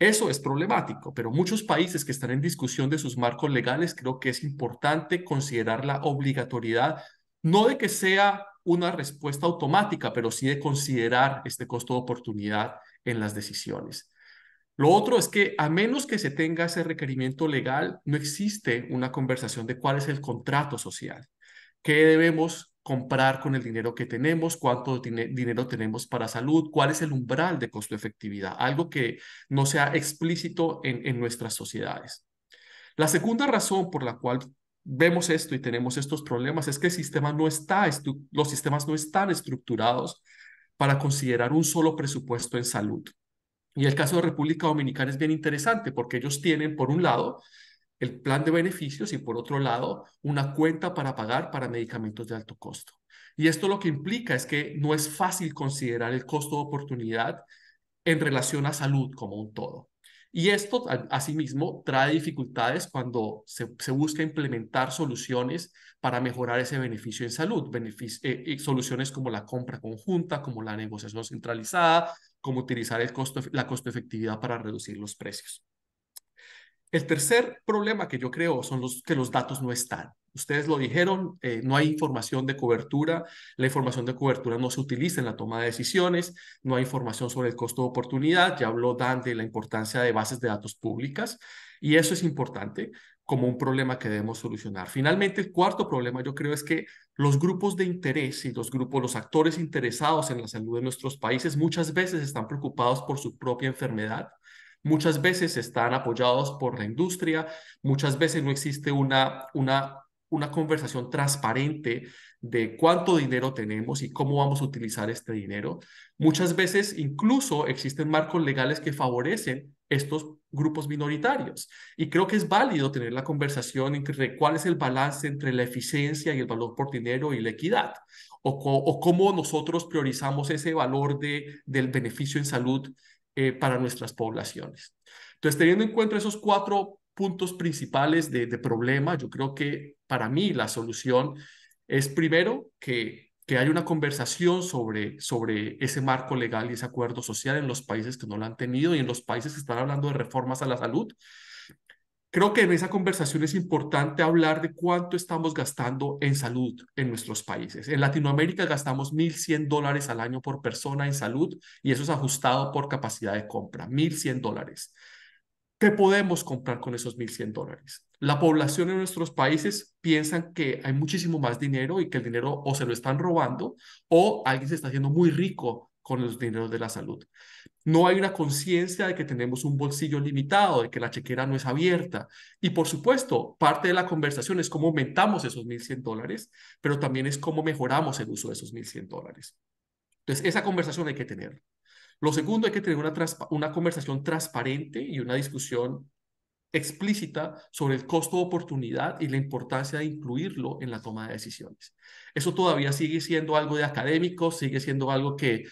Eso es problemático, pero muchos países que están en discusión de sus marcos legales creo que es importante considerar la obligatoriedad, no de que sea una respuesta automática, pero sí de considerar este costo de oportunidad en las decisiones. Lo otro es que a menos que se tenga ese requerimiento legal, no existe una conversación de cuál es el contrato social, qué debemos comprar con el dinero que tenemos, cuánto dinero tenemos para salud, cuál es el umbral de costo efectividad, algo que no sea explícito en, nuestras sociedades. La segunda razón por la cual vemos esto y tenemos estos problemas es que el sistema no está, los sistemas no están estructurados para considerar un solo presupuesto en salud. Y el caso de República Dominicana es bien interesante porque ellos tienen, por un lado, el plan de beneficios y por otro lado una cuenta para pagar para medicamentos de alto costo. Y esto lo que implica es que no es fácil considerar el costo de oportunidad en relación a salud como un todo. Y esto, asimismo, trae dificultades cuando se, busca implementar soluciones para mejorar ese beneficio en salud, eh, eh, soluciones como la compra conjunta, como la negociación centralizada, como utilizar el costo, la costo efectividad para reducir los precios. El tercer problema que yo creo son los que los datos no están. Ustedes lo dijeron, eh, no hay información de cobertura, la información de cobertura no se utiliza en la toma de decisiones, no hay información sobre el costo de oportunidad, ya habló Dan de la importancia de bases de datos públicas y eso es importante como un problema que debemos solucionar. Finalmente, el cuarto problema yo creo es que los grupos de interés y los grupos, los actores interesados en la salud de nuestros países muchas veces están preocupados por su propia enfermedad Muchas veces están apoyados por la industria, muchas veces no existe una, una, una conversación transparente de cuánto dinero tenemos y cómo vamos a utilizar este dinero. Muchas veces incluso existen marcos legales que favorecen estos grupos minoritarios. Y creo que es válido tener la conversación entre cuál es el balance entre la eficiencia y el valor por dinero y la equidad, o, o cómo nosotros priorizamos ese valor de, del beneficio en salud eh, para nuestras poblaciones. Entonces, teniendo en cuenta esos cuatro puntos principales de, de problema, yo creo que para mí la solución es primero que, que haya una conversación sobre, sobre ese marco legal y ese acuerdo social en los países que no lo han tenido y en los países que están hablando de reformas a la salud Creo que en esa conversación es importante hablar de cuánto estamos gastando en salud en nuestros países. En Latinoamérica gastamos 1.100 dólares al año por persona en salud y eso es ajustado por capacidad de compra, 1.100 dólares. ¿Qué podemos comprar con esos 1.100 dólares? La población en nuestros países piensa que hay muchísimo más dinero y que el dinero o se lo están robando o alguien se está haciendo muy rico con los dineros de la salud. No hay una conciencia de que tenemos un bolsillo limitado, de que la chequera no es abierta. Y por supuesto, parte de la conversación es cómo aumentamos esos 1.100 dólares, pero también es cómo mejoramos el uso de esos 1.100 dólares. Entonces, esa conversación hay que tener. Lo segundo, hay que tener una, conversación transparente y una discusión explícita sobre el costo de oportunidad y la importancia de incluirlo en la toma de decisiones. Eso todavía sigue siendo algo de académico, sigue siendo algo que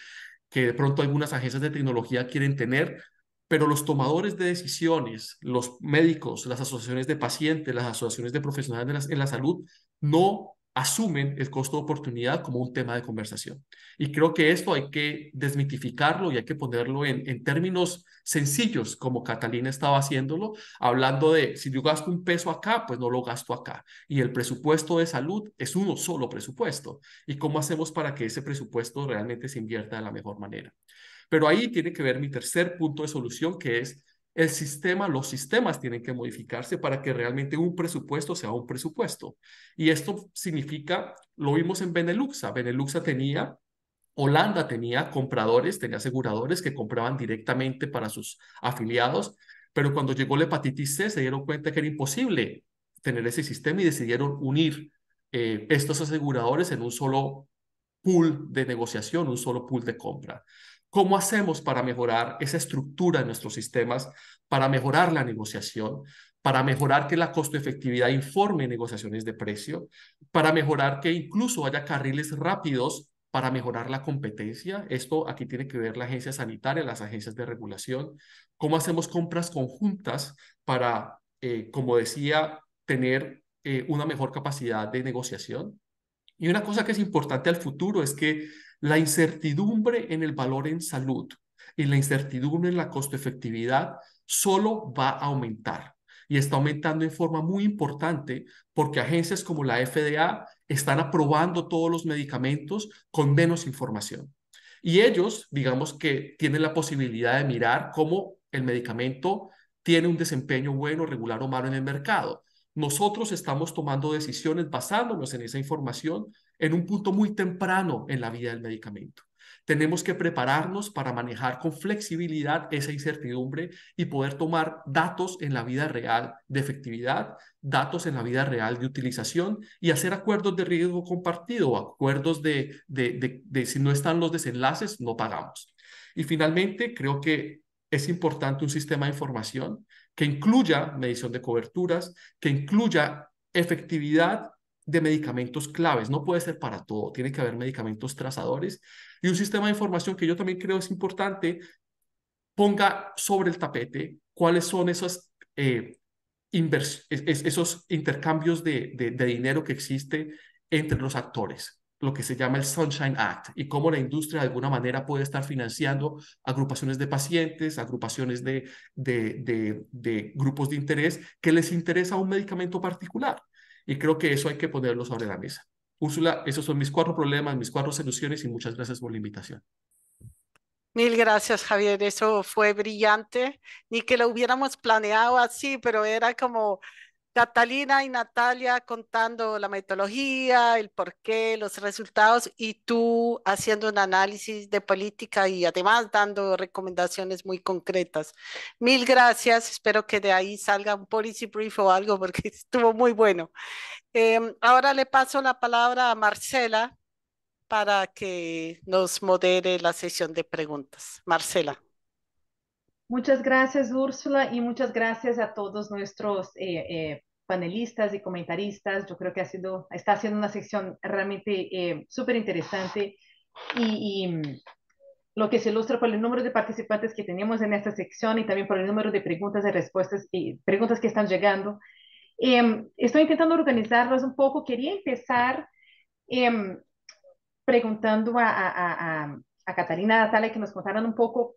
que de pronto algunas agencias de tecnología quieren tener, pero los tomadores de decisiones, los médicos, las asociaciones de pacientes, las asociaciones de profesionales de la, en la salud, no asumen el costo de oportunidad como un tema de conversación. Y creo que esto hay que desmitificarlo y hay que ponerlo en, en términos sencillos, como Catalina estaba haciéndolo, hablando de si yo gasto un peso acá, pues no lo gasto acá. Y el presupuesto de salud es uno solo presupuesto. ¿Y cómo hacemos para que ese presupuesto realmente se invierta de la mejor manera? Pero ahí tiene que ver mi tercer punto de solución, que es el sistema, los sistemas tienen que modificarse para que realmente un presupuesto sea un presupuesto. Y esto significa, lo vimos en Beneluxa. Beneluxa tenía, Holanda tenía compradores, tenía aseguradores que compraban directamente para sus afiliados, pero cuando llegó la hepatitis C se dieron cuenta que era imposible tener ese sistema y decidieron unir eh, estos aseguradores en un solo pool de negociación, un solo pool de compra. ¿Cómo hacemos para mejorar esa estructura de nuestros sistemas, para mejorar la negociación, para mejorar que la costo efectividad informe negociaciones de precio, para mejorar que incluso haya carriles rápidos para mejorar la competencia. Esto aquí tiene que ver la agencia sanitaria, las agencias de regulación, cómo hacemos compras conjuntas para, eh, como decía, tener eh, una mejor capacidad de negociación. Y una cosa que es importante al futuro es que la incertidumbre en el valor en salud y la incertidumbre en la costo efectividad solo va a aumentar y está aumentando en forma muy importante porque agencias como la FDA están aprobando todos los medicamentos con menos información. Y ellos, digamos que tienen la posibilidad de mirar cómo el medicamento tiene un desempeño bueno, regular o malo en el mercado. Nosotros estamos tomando decisiones basándonos en esa información en un punto muy temprano en la vida del medicamento. Tenemos que prepararnos para manejar con flexibilidad esa incertidumbre y poder tomar datos en la vida real de efectividad, datos en la vida real de utilización y hacer acuerdos de riesgo compartido, acuerdos de, si no están los desenlaces, no pagamos. Y finalmente, creo que es importante un sistema de información que incluya medición de coberturas, que incluya efectividad de medicamentos claves, no puede ser para todo, tiene que haber medicamentos trazadores y un sistema de información que yo también creo es importante, ponga sobre el tapete cuáles son eh, esos intercambios de, dinero que existe entre los actores lo que se llama el Sunshine Act y cómo la industria de alguna manera puede estar financiando agrupaciones de pacientes, agrupaciones de, de, de, grupos de interés que les interesa un medicamento particular. Y creo que eso hay que ponerlo sobre la mesa. Úrsula, esos son mis cuatro problemas, mis cuatro soluciones y muchas gracias por la invitación.
Mil gracias, Javier. Eso fue brillante. Ni que lo hubiéramos planeado así, pero era como Catalina y Natalia contando la metodología, el porqué, los resultados y tú haciendo un análisis de política y además dando recomendaciones muy concretas. Mil gracias, espero que de ahí salga un policy brief o algo porque estuvo muy bueno. Em, ahora le paso la palabra a Marcela para que nos modere la sesión de preguntas. Marcela. Muchas gracias,
Úrsula, y muchas gracias a todos nuestros eh, eh panelistas y comentaristas. Yo creo que ha sido, está haciendo una sección realmente eh, súper interesante y, mm, lo que se ilustra por el número de participantes que tenemos en esta sección y también por el número de preguntas y respuestas y preguntas que están llegando. Em, estoy intentando organizarlas un poco. Quería empezar em, preguntando a, a, a, a Catalina que nos contaran un poco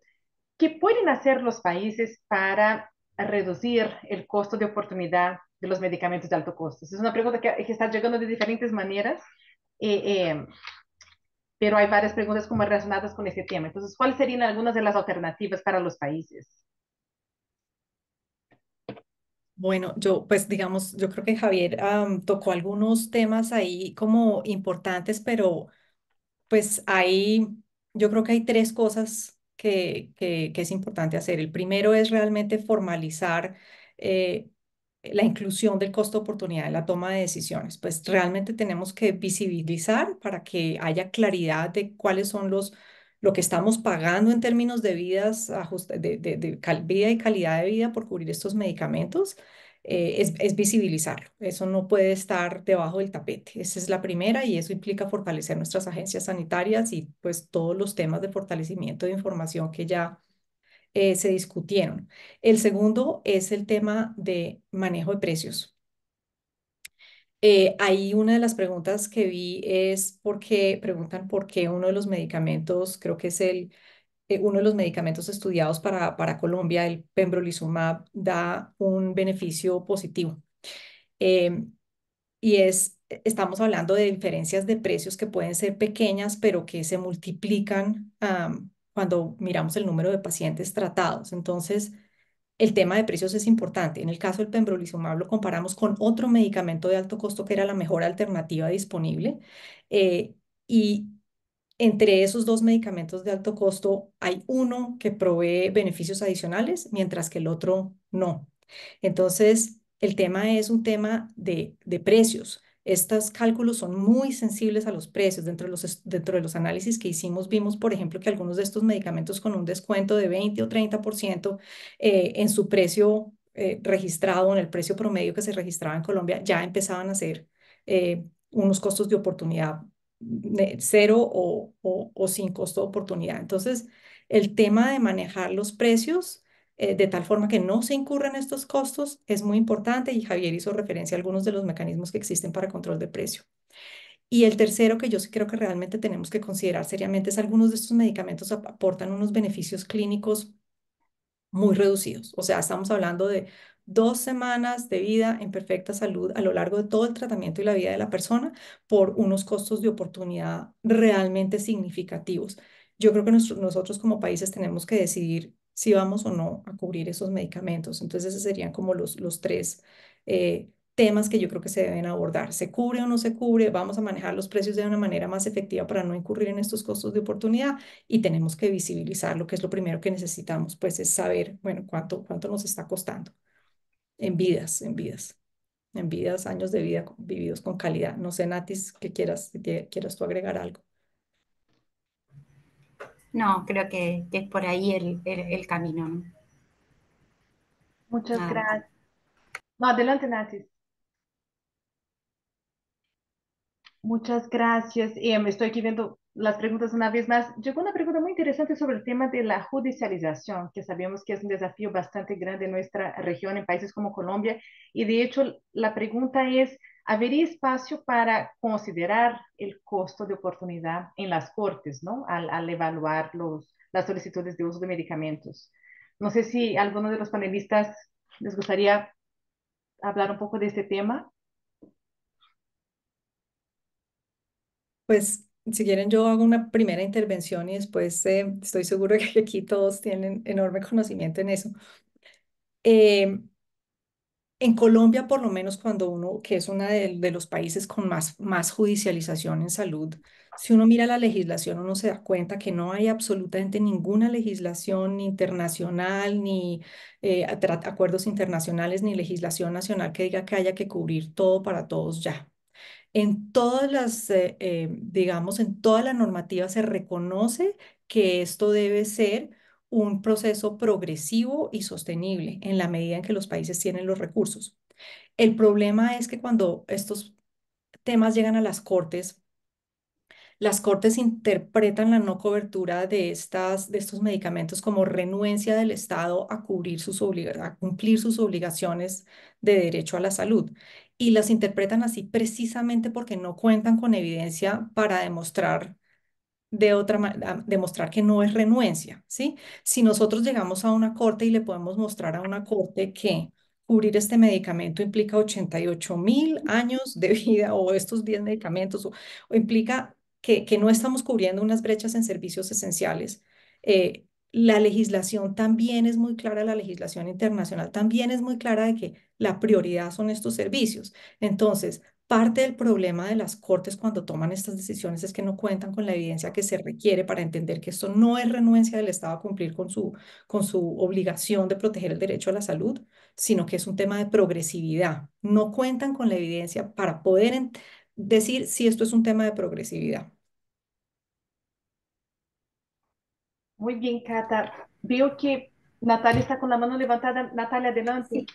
qué pueden hacer los países para reducir el costo de oportunidad de los medicamentos de alto costo. Es una pregunta que, que está llegando de diferentes maneras, eh, eh, pero hay varias preguntas como relacionadas con este tema. Entonces, ¿cuáles serían algunas de las alternativas para los países?
Bueno, yo pues digamos, yo creo que Javier tocó algunos temas ahí como importantes, pero pues ahí yo creo que hay tres cosas que, que, es importante hacer. El primero es realmente formalizar eh, eh, la inclusión del costo de oportunidad en la toma de decisiones. Pues realmente tenemos que visibilizar para que haya claridad de cuáles son los lo que estamos pagando en términos de vidas, de, vida y calidad de vida por cubrir estos medicamentos, eh, es, es visibilizarlo. Eso no puede estar debajo del tapete. Esa es la primera y eso implica fortalecer nuestras agencias sanitarias y pues todos los temas de fortalecimiento de información que ya eh, se discutieron. El segundo es el tema de manejo de precios. Eh, ahí una de las preguntas que vi es por qué, preguntan por qué uno de los medicamentos, creo que es el, eh, uno de los medicamentos estudiados para, para Colombia, el pembrolizumab, da un beneficio positivo. y es, estamos hablando de diferencias de precios que pueden ser pequeñas, pero que se multiplican cuando miramos el número de pacientes tratados. Entonces, el tema de precios es importante. En el caso del pembrolizumab lo comparamos con otro medicamento de alto costo que era la mejor alternativa disponible. Eh, y entre esos dos medicamentos de alto costo hay uno que provee beneficios adicionales, mientras que el otro no. Entonces, el tema es un tema de precios. Estos cálculos son muy sensibles a los precios. Dentro de los, dentro de los análisis que hicimos, vimos, por ejemplo, que algunos de estos medicamentos con un descuento de 20 o 30% eh, en su precio eh, registrado, en el precio promedio que se registraba en Colombia, ya empezaban a ser eh, unos costos de oportunidad cero o sin costo de oportunidad. Entonces, el tema de manejar los precios eh, de tal forma que no se incurran estos costos, es muy importante y Javier hizo referencia a algunos de los mecanismos que existen para control de precio. Y el tercero que yo sí creo que realmente tenemos que considerar seriamente es algunos de estos medicamentos aportan unos beneficios clínicos muy reducidos. O sea, estamos hablando de dos semanas de vida en perfecta salud a lo largo de todo el tratamiento y la vida de la persona por unos costos de oportunidad realmente significativos. Yo creo que nosotros como países tenemos que decidir si vamos o no a cubrir esos medicamentos. Entonces, esos serían como los, los tres eh, temas que yo creo que se deben abordar. ¿Se cubre o no se cubre? ¿Vamos a manejar los precios de una manera más efectiva para no incurrir en estos costos de oportunidad? Y tenemos que visibilizar lo que es lo primero que necesitamos, pues es saber, bueno, cuánto, cuánto nos está costando en vidas, en vidas, en vidas, años de vida vividos con calidad. No sé, Natis, que quieras, que quieras tú agregar algo.
No, creo que, que es por ahí el, camino.
Muchas gracias. No, adelante, Natis. Muchas gracias. Eh, me estoy aquí viendo las preguntas una vez más. Llegó una pregunta muy interesante sobre el tema de la judicialización, que sabemos que es un desafío bastante grande en nuestra región, en países como Colombia. Y de hecho, la pregunta es, ¿Habría espacio para considerar el costo de oportunidad en las cortes, ¿no? Al, evaluar los, las solicitudes de uso de medicamentos. No sé si alguno de los panelistas les gustaría hablar un poco de este tema. Pues si quieren, yo hago una primera intervención
y después eh, estoy seguro que aquí todos tienen enorme conocimiento en eso. Eh, en Colombia, por lo menos cuando uno, que es uno de, los países con más, judicialización en salud, si uno mira la legislación, uno se da cuenta que no hay absolutamente ninguna legislación internacional, ni eh, acuerdos internacionales, ni legislación nacional que diga que haya que cubrir todo para todos ya. En todas las, eh, eh, digamos, en toda la normativa se reconoce que esto debe ser un proceso progresivo y sostenible en la medida en que los países tienen los recursos. El problema es que cuando estos temas llegan a las cortes, las cortes interpretan la no cobertura de, estas, de estos medicamentos como renuencia del Estado a, cubrir sus a cumplir sus obligaciones de derecho a la salud. Y las interpretan así precisamente porque no cuentan con evidencia para demostrar de otra manera, demostrar que no es renuencia, ¿sí? Si nosotros llegamos a una corte y le podemos mostrar a una corte que cubrir este medicamento implica 88 mil años de vida o estos 10 medicamentos, o, implica que, que, no estamos cubriendo unas brechas en servicios esenciales. Eh, la legislación también es muy clara, la legislación internacional también es muy clara de que la prioridad son estos servicios. Entonces, Parte del problema de las cortes cuando toman estas decisiones es que no cuentan con la evidencia que se requiere para entender que esto no es renuencia del Estado a cumplir con su, con su obligación de proteger el derecho a la salud, sino que es un tema de progresividad. No cuentan con la evidencia para poder decir si esto es un tema de progresividad. Muy bien, Cata. Veo que Natalia está con la mano levantada.
Natalia, adelante.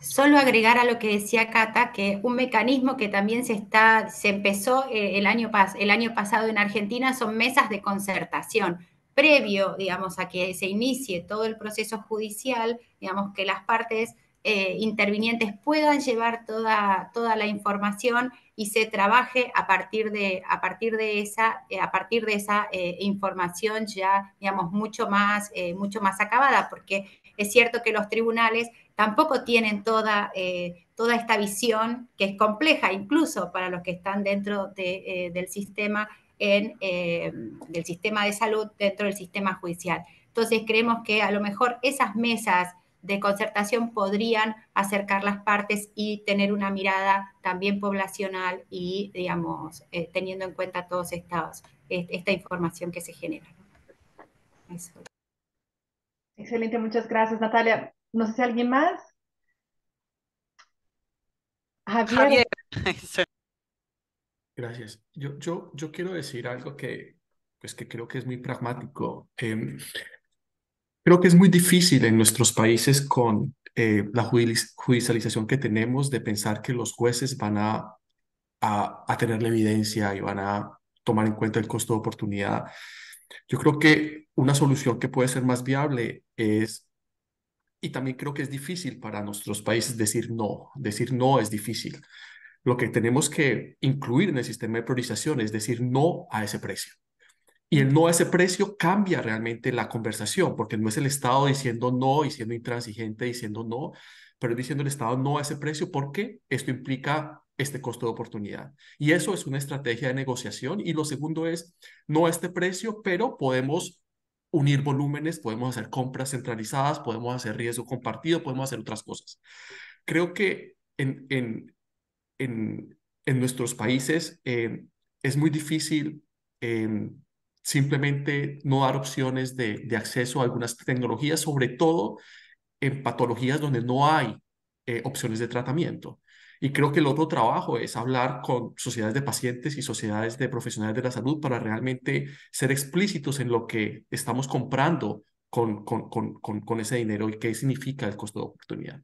Solo agregar a lo que decía Cata, que un mecanismo que también se, está, se empezó eh, el año, pasado en Argentina son mesas de concertación. Previo, digamos, a que se inicie todo el proceso judicial, digamos, que las partes eh, intervinientes puedan llevar toda, la información y se trabaje a partir de, a partir de esa, eh, a partir de esa información ya, digamos, mucho más, mucho más acabada, porque es cierto que los tribunales tampoco tienen toda, eh, toda esta visión que es compleja, incluso para los que están dentro eh, del, sistema en, eh, sistema de salud, dentro del sistema judicial. Entonces creemos que a lo mejor esas mesas de concertación podrían acercar las partes y tener una mirada también poblacional y, digamos, teniendo en cuenta todos estos, esta información que se genera.
Excelente, muchas gracias, Natalia. No sé alguien más. Javier.
Gracias. Yo, yo, yo quiero decir algo que, pues que creo que es muy pragmático. Em, creo que es muy difícil en nuestros países con eh, la judicialización que tenemos de pensar que los jueces van a, a, a tener la evidencia y van a tomar en cuenta el costo de oportunidad. Yo creo que una solución que puede ser más viable es y también creo que es difícil para nuestros países decir no. Decir no es difícil. Lo que tenemos que incluir en el sistema de priorización es decir no a ese precio. Y el no a ese precio cambia realmente la conversación, porque no es el Estado diciendo no y siendo intransigente, diciendo no, pero diciendo el Estado no a ese precio porque esto implica este costo de oportunidad. Y eso es una estrategia de negociación. Y lo segundo es, no a este precio, pero podemos unir volúmenes, podemos hacer compras centralizadas, podemos hacer riesgo compartido, podemos hacer otras cosas. Creo que en, en, nuestros países eh, es muy difícil eh, simplemente no dar opciones de, acceso a algunas tecnologías, sobre todo en patologías donde no hay eh, opciones de tratamiento. Y creo que el otro trabajo es hablar con sociedades de pacientes y sociedades de profesionales de la salud para realmente ser explícitos en lo que estamos comprando con, con, ese dinero y qué significa el costo de oportunidad.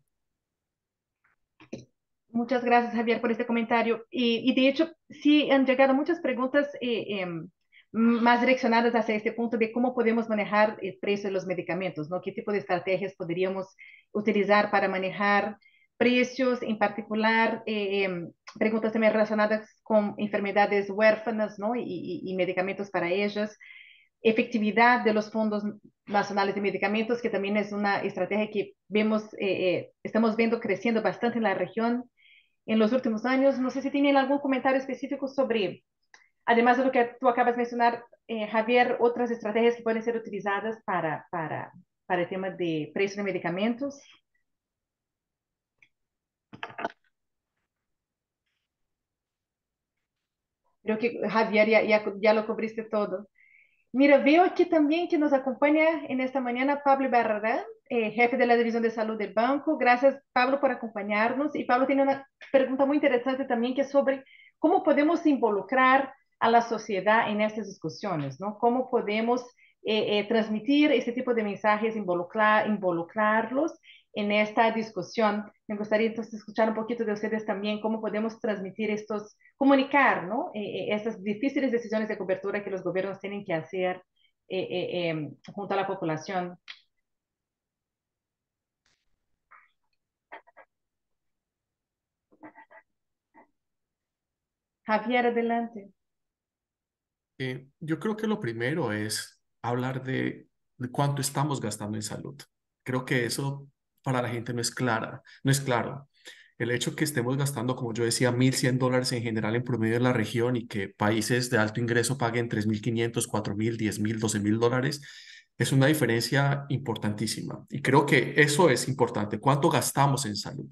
Muchas gracias, Javier, por este comentario. Y, de hecho, sí han llegado muchas preguntas eh, em, más direccionadas hacia este punto de cómo podemos manejar el precio de los medicamentos, ¿no? ¿Qué tipo de estrategias podríamos utilizar para manejar precios, en particular eh, em, preguntas también relacionadas con enfermedades huérfanas ¿no? y, medicamentos para ellas, efectividad de los fondos nacionales de medicamentos, que también es una estrategia que vemos, eh, eh, estamos viendo creciendo bastante en la región en los últimos años. No sé si tienen algún comentario específico sobre, además de lo que tú acabas de mencionar, Javier, otras estrategias que pueden ser utilizadas para, para, para el tema de precios de medicamentos. Creo que Javier ya, ya, lo cubriste todo. Mira, veo aquí también que nos acompaña en esta mañana Pablo Barrarán, eh, jefe de la División de Salud del banco. Gracias, Pablo, por acompañarnos. Y Pablo tiene una pregunta muy interesante también que es sobre cómo podemos involucrar a la sociedad en estas discusiones, ¿no? Cómo podemos eh, eh, transmitir este tipo de mensajes, involucrar, involucrarlos en esta discusión. Me gustaría entonces escuchar un poquito de ustedes también cómo podemos transmitir estos, comunicar, ¿no? Eh, eh, estas difíciles decisiones de cobertura que los gobiernos tienen que hacer eh, em, junto a la población. Javier, adelante.
yo creo que lo primero es hablar de, de cuánto estamos gastando en salud. Creo que eso para la gente no es clara, no es claro. El hecho que estemos gastando, como yo decía, 1.100 dólares en general en promedio en la región y que países de alto ingreso paguen 3.500, 4.000, 10.000, 12.000 dólares, es una diferencia importantísima. Y creo que eso es importante, cuánto gastamos en salud.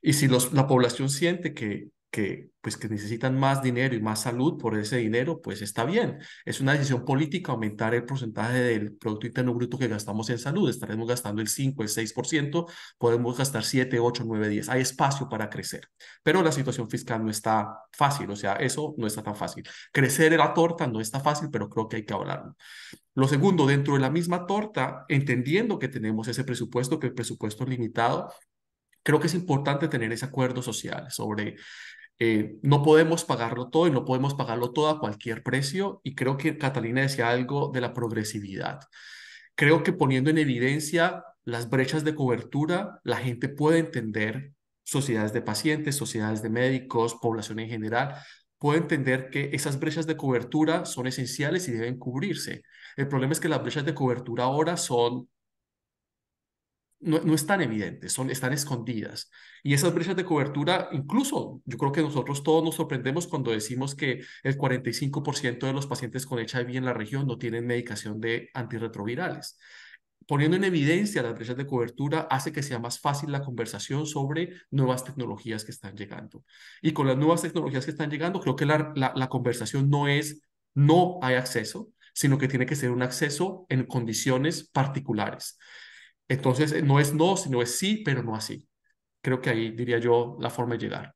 Y si los, la población siente que que, pues, que necesitan más dinero y más salud por ese dinero, pues está bien. Es una decisión política aumentar el porcentaje del Producto Interno Bruto que gastamos en salud. Estaremos gastando el 5, el 6%, podemos gastar 7, 8, 9, 10. Hay espacio para crecer, pero la situación fiscal no está fácil, o sea, eso no está tan fácil. Crecer la torta no está fácil, pero creo que hay que hablarlo. Lo segundo, dentro de la misma torta, entendiendo que tenemos ese presupuesto, que el presupuesto es limitado, creo que es importante tener ese acuerdo social sobre eh, no podemos pagarlo todo y no podemos pagarlo todo a cualquier precio. Y creo que Catalina decía algo de la progresividad. Creo que poniendo en evidencia las brechas de cobertura, la gente puede entender sociedades de pacientes, sociedades de médicos, población en general, puede entender que esas brechas de cobertura son esenciales y deben cubrirse. El problema es que las brechas de cobertura ahora son no, no están evidentes, son, están escondidas. Y esas brechas de cobertura, incluso yo creo que nosotros todos nos sorprendemos cuando decimos que el 45% de los pacientes con HIV en la región no tienen medicación de antirretrovirales. Poniendo en evidencia las brechas de cobertura hace que sea más fácil la conversación sobre nuevas tecnologías que están llegando. Y con las nuevas tecnologías que están llegando, creo que la conversación no es no hay acceso, sino que tiene que ser un acceso en condiciones particulares. Entonces, eh, no es no, sino es sí, pero no así. Creo que ahí diría yo la forma de llegar.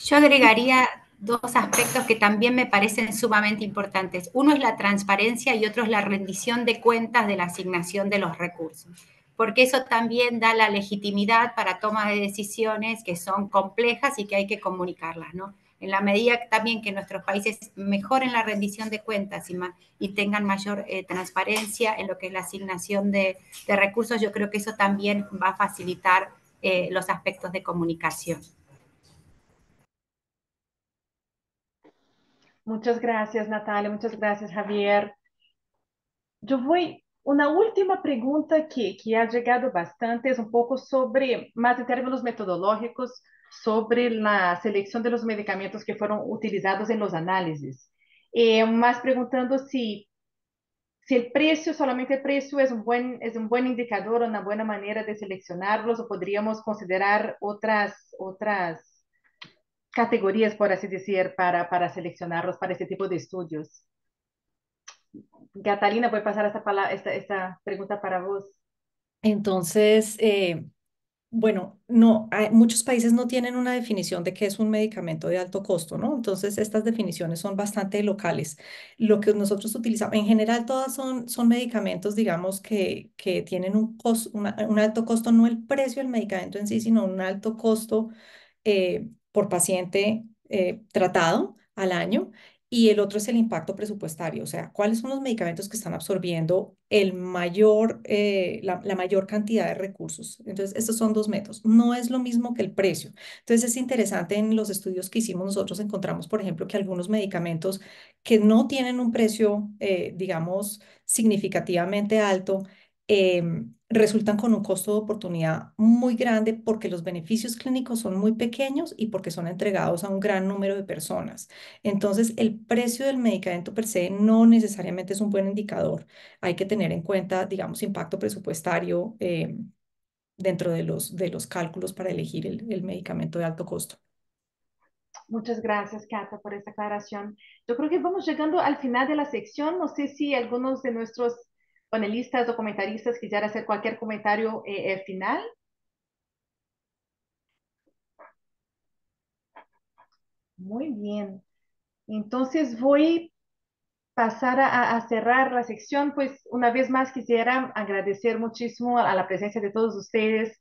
Yo agregaría dos aspectos que también me parecen sumamente importantes. Uno es la transparencia y otro es la rendición de cuentas de la asignación de los recursos, porque eso también da la legitimidad para toma de decisiones que son complejas y que hay que comunicarlas, ¿no? en la medida también que nuestros países mejoren la rendición de cuentas y, y tengan mayor eh, transparencia en lo que es la asignación de, recursos, yo creo que eso también va a facilitar eh, los aspectos de comunicación.
Muchas gracias, Natalia. Muchas gracias, Javier. Yo voy una última pregunta que, ha llegado bastante es un poco sobre, más en términos metodológicos, sobre la selección de los medicamentos que fueron utilizados en los análisis. Eh, más preguntando si, si el precio, solamente el precio es un, buen, es un buen indicador, una buena manera de seleccionarlos o podríamos considerar otras, otras categorías, por así decir, para, para seleccionarlos para este tipo de estudios. Catalina, voy a pasar esta, esta, pregunta para vos. Entonces,
eh, bueno, no, muchos países no tienen una definición de qué es un medicamento de alto costo, ¿no? Entonces, estas definiciones son bastante locales. Lo que nosotros utilizamos, en general, todas son, son medicamentos, digamos, que, que tienen un, costo, un alto costo, no el precio del medicamento en sí, sino un alto costo eh, por paciente eh, tratado al año y el otro es el impacto presupuestario, o sea, cuáles son los medicamentos que están absorbiendo el mayor, eh, la, mayor cantidad de recursos. Entonces, estos son dos métodos. No es lo mismo que el precio. Entonces, es interesante en los estudios que hicimos nosotros encontramos, por ejemplo, que algunos medicamentos que no tienen un precio, eh, digamos, significativamente alto, Em, resultan con un costo de oportunidad muy grande porque los beneficios clínicos son muy pequeños y porque son entregados a un gran número de personas. Entonces, el precio del medicamento per se no necesariamente es un buen indicador. Hay que tener en cuenta, digamos, impacto presupuestario em, dentro de los, de los cálculos para elegir el, el medicamento de alto costo.
Muchas gracias, Cata, por esta aclaración. Yo creo que vamos llegando al final de la sección. No sé si algunos de nuestros panelistas documentaristas, quisiera hacer cualquier comentario eh, eh, final. Muy bien. Entonces voy pasar a, cerrar la sección, pues una vez más quisiera agradecer muchísimo a, a la presencia de todos ustedes,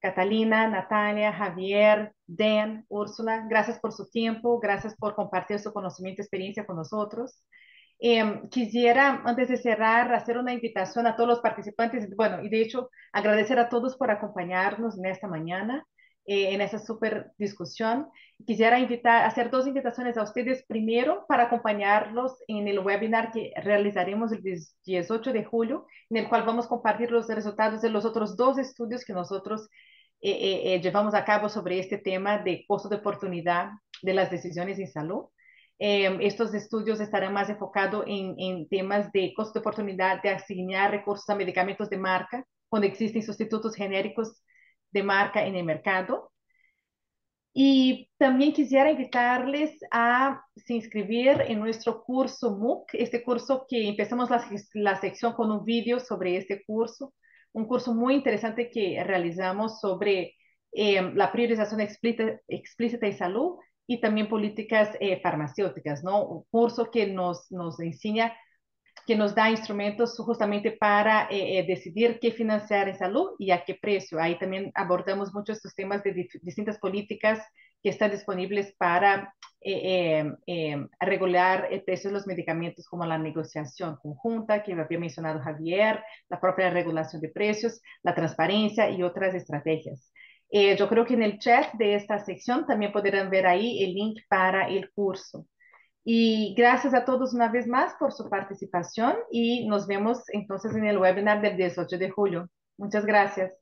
Catalina, Natalia, Javier, Dan, Úrsula, gracias por su tiempo, gracias por compartir su conocimiento y experiencia con nosotros. Em, quisiera, antes de cerrar, hacer una invitación a todos los participantes, bueno, y de hecho agradecer a todos por acompañarnos en esta mañana, eh, en esta super discusión. Quisiera invitar, hacer dos invitaciones a ustedes. Primero, para acompañarlos en el webinar que realizaremos el 18 de julio, en el cual vamos a compartir los resultados de los otros dos estudios que nosotros eh, eh, llevamos a cabo sobre este tema de costo de oportunidad de las decisiones en salud. Em, estos estudios estarán más enfocados en, temas de costo de oportunidad de asignar recursos a medicamentos de marca cuando existen sustitutos genéricos de marca en el mercado. Y también quisiera invitarles a se inscribir en nuestro curso MOOC, este curso que empezamos la, sección con un vídeo sobre este curso, un curso muy interesante que realizamos sobre em, la priorización explícita, explícita y salud y también políticas eh, farmacéuticas, ¿no? Un curso que nos, nos enseña, que nos da instrumentos justamente para eh, eh, decidir qué financiar en salud y a qué precio. Ahí también abordamos muchos estos temas de distintas políticas que están disponibles para em, em, regular el precio de los medicamentos como la negociación conjunta que había mencionado Javier, la propia regulación de precios, la transparencia y otras estrategias. Eh, yo creo que en el chat de esta sección también podrán ver ahí el link para el curso. Y gracias a todos una vez más por su participación y nos vemos entonces en el webinar del 18 de julio. Muchas gracias.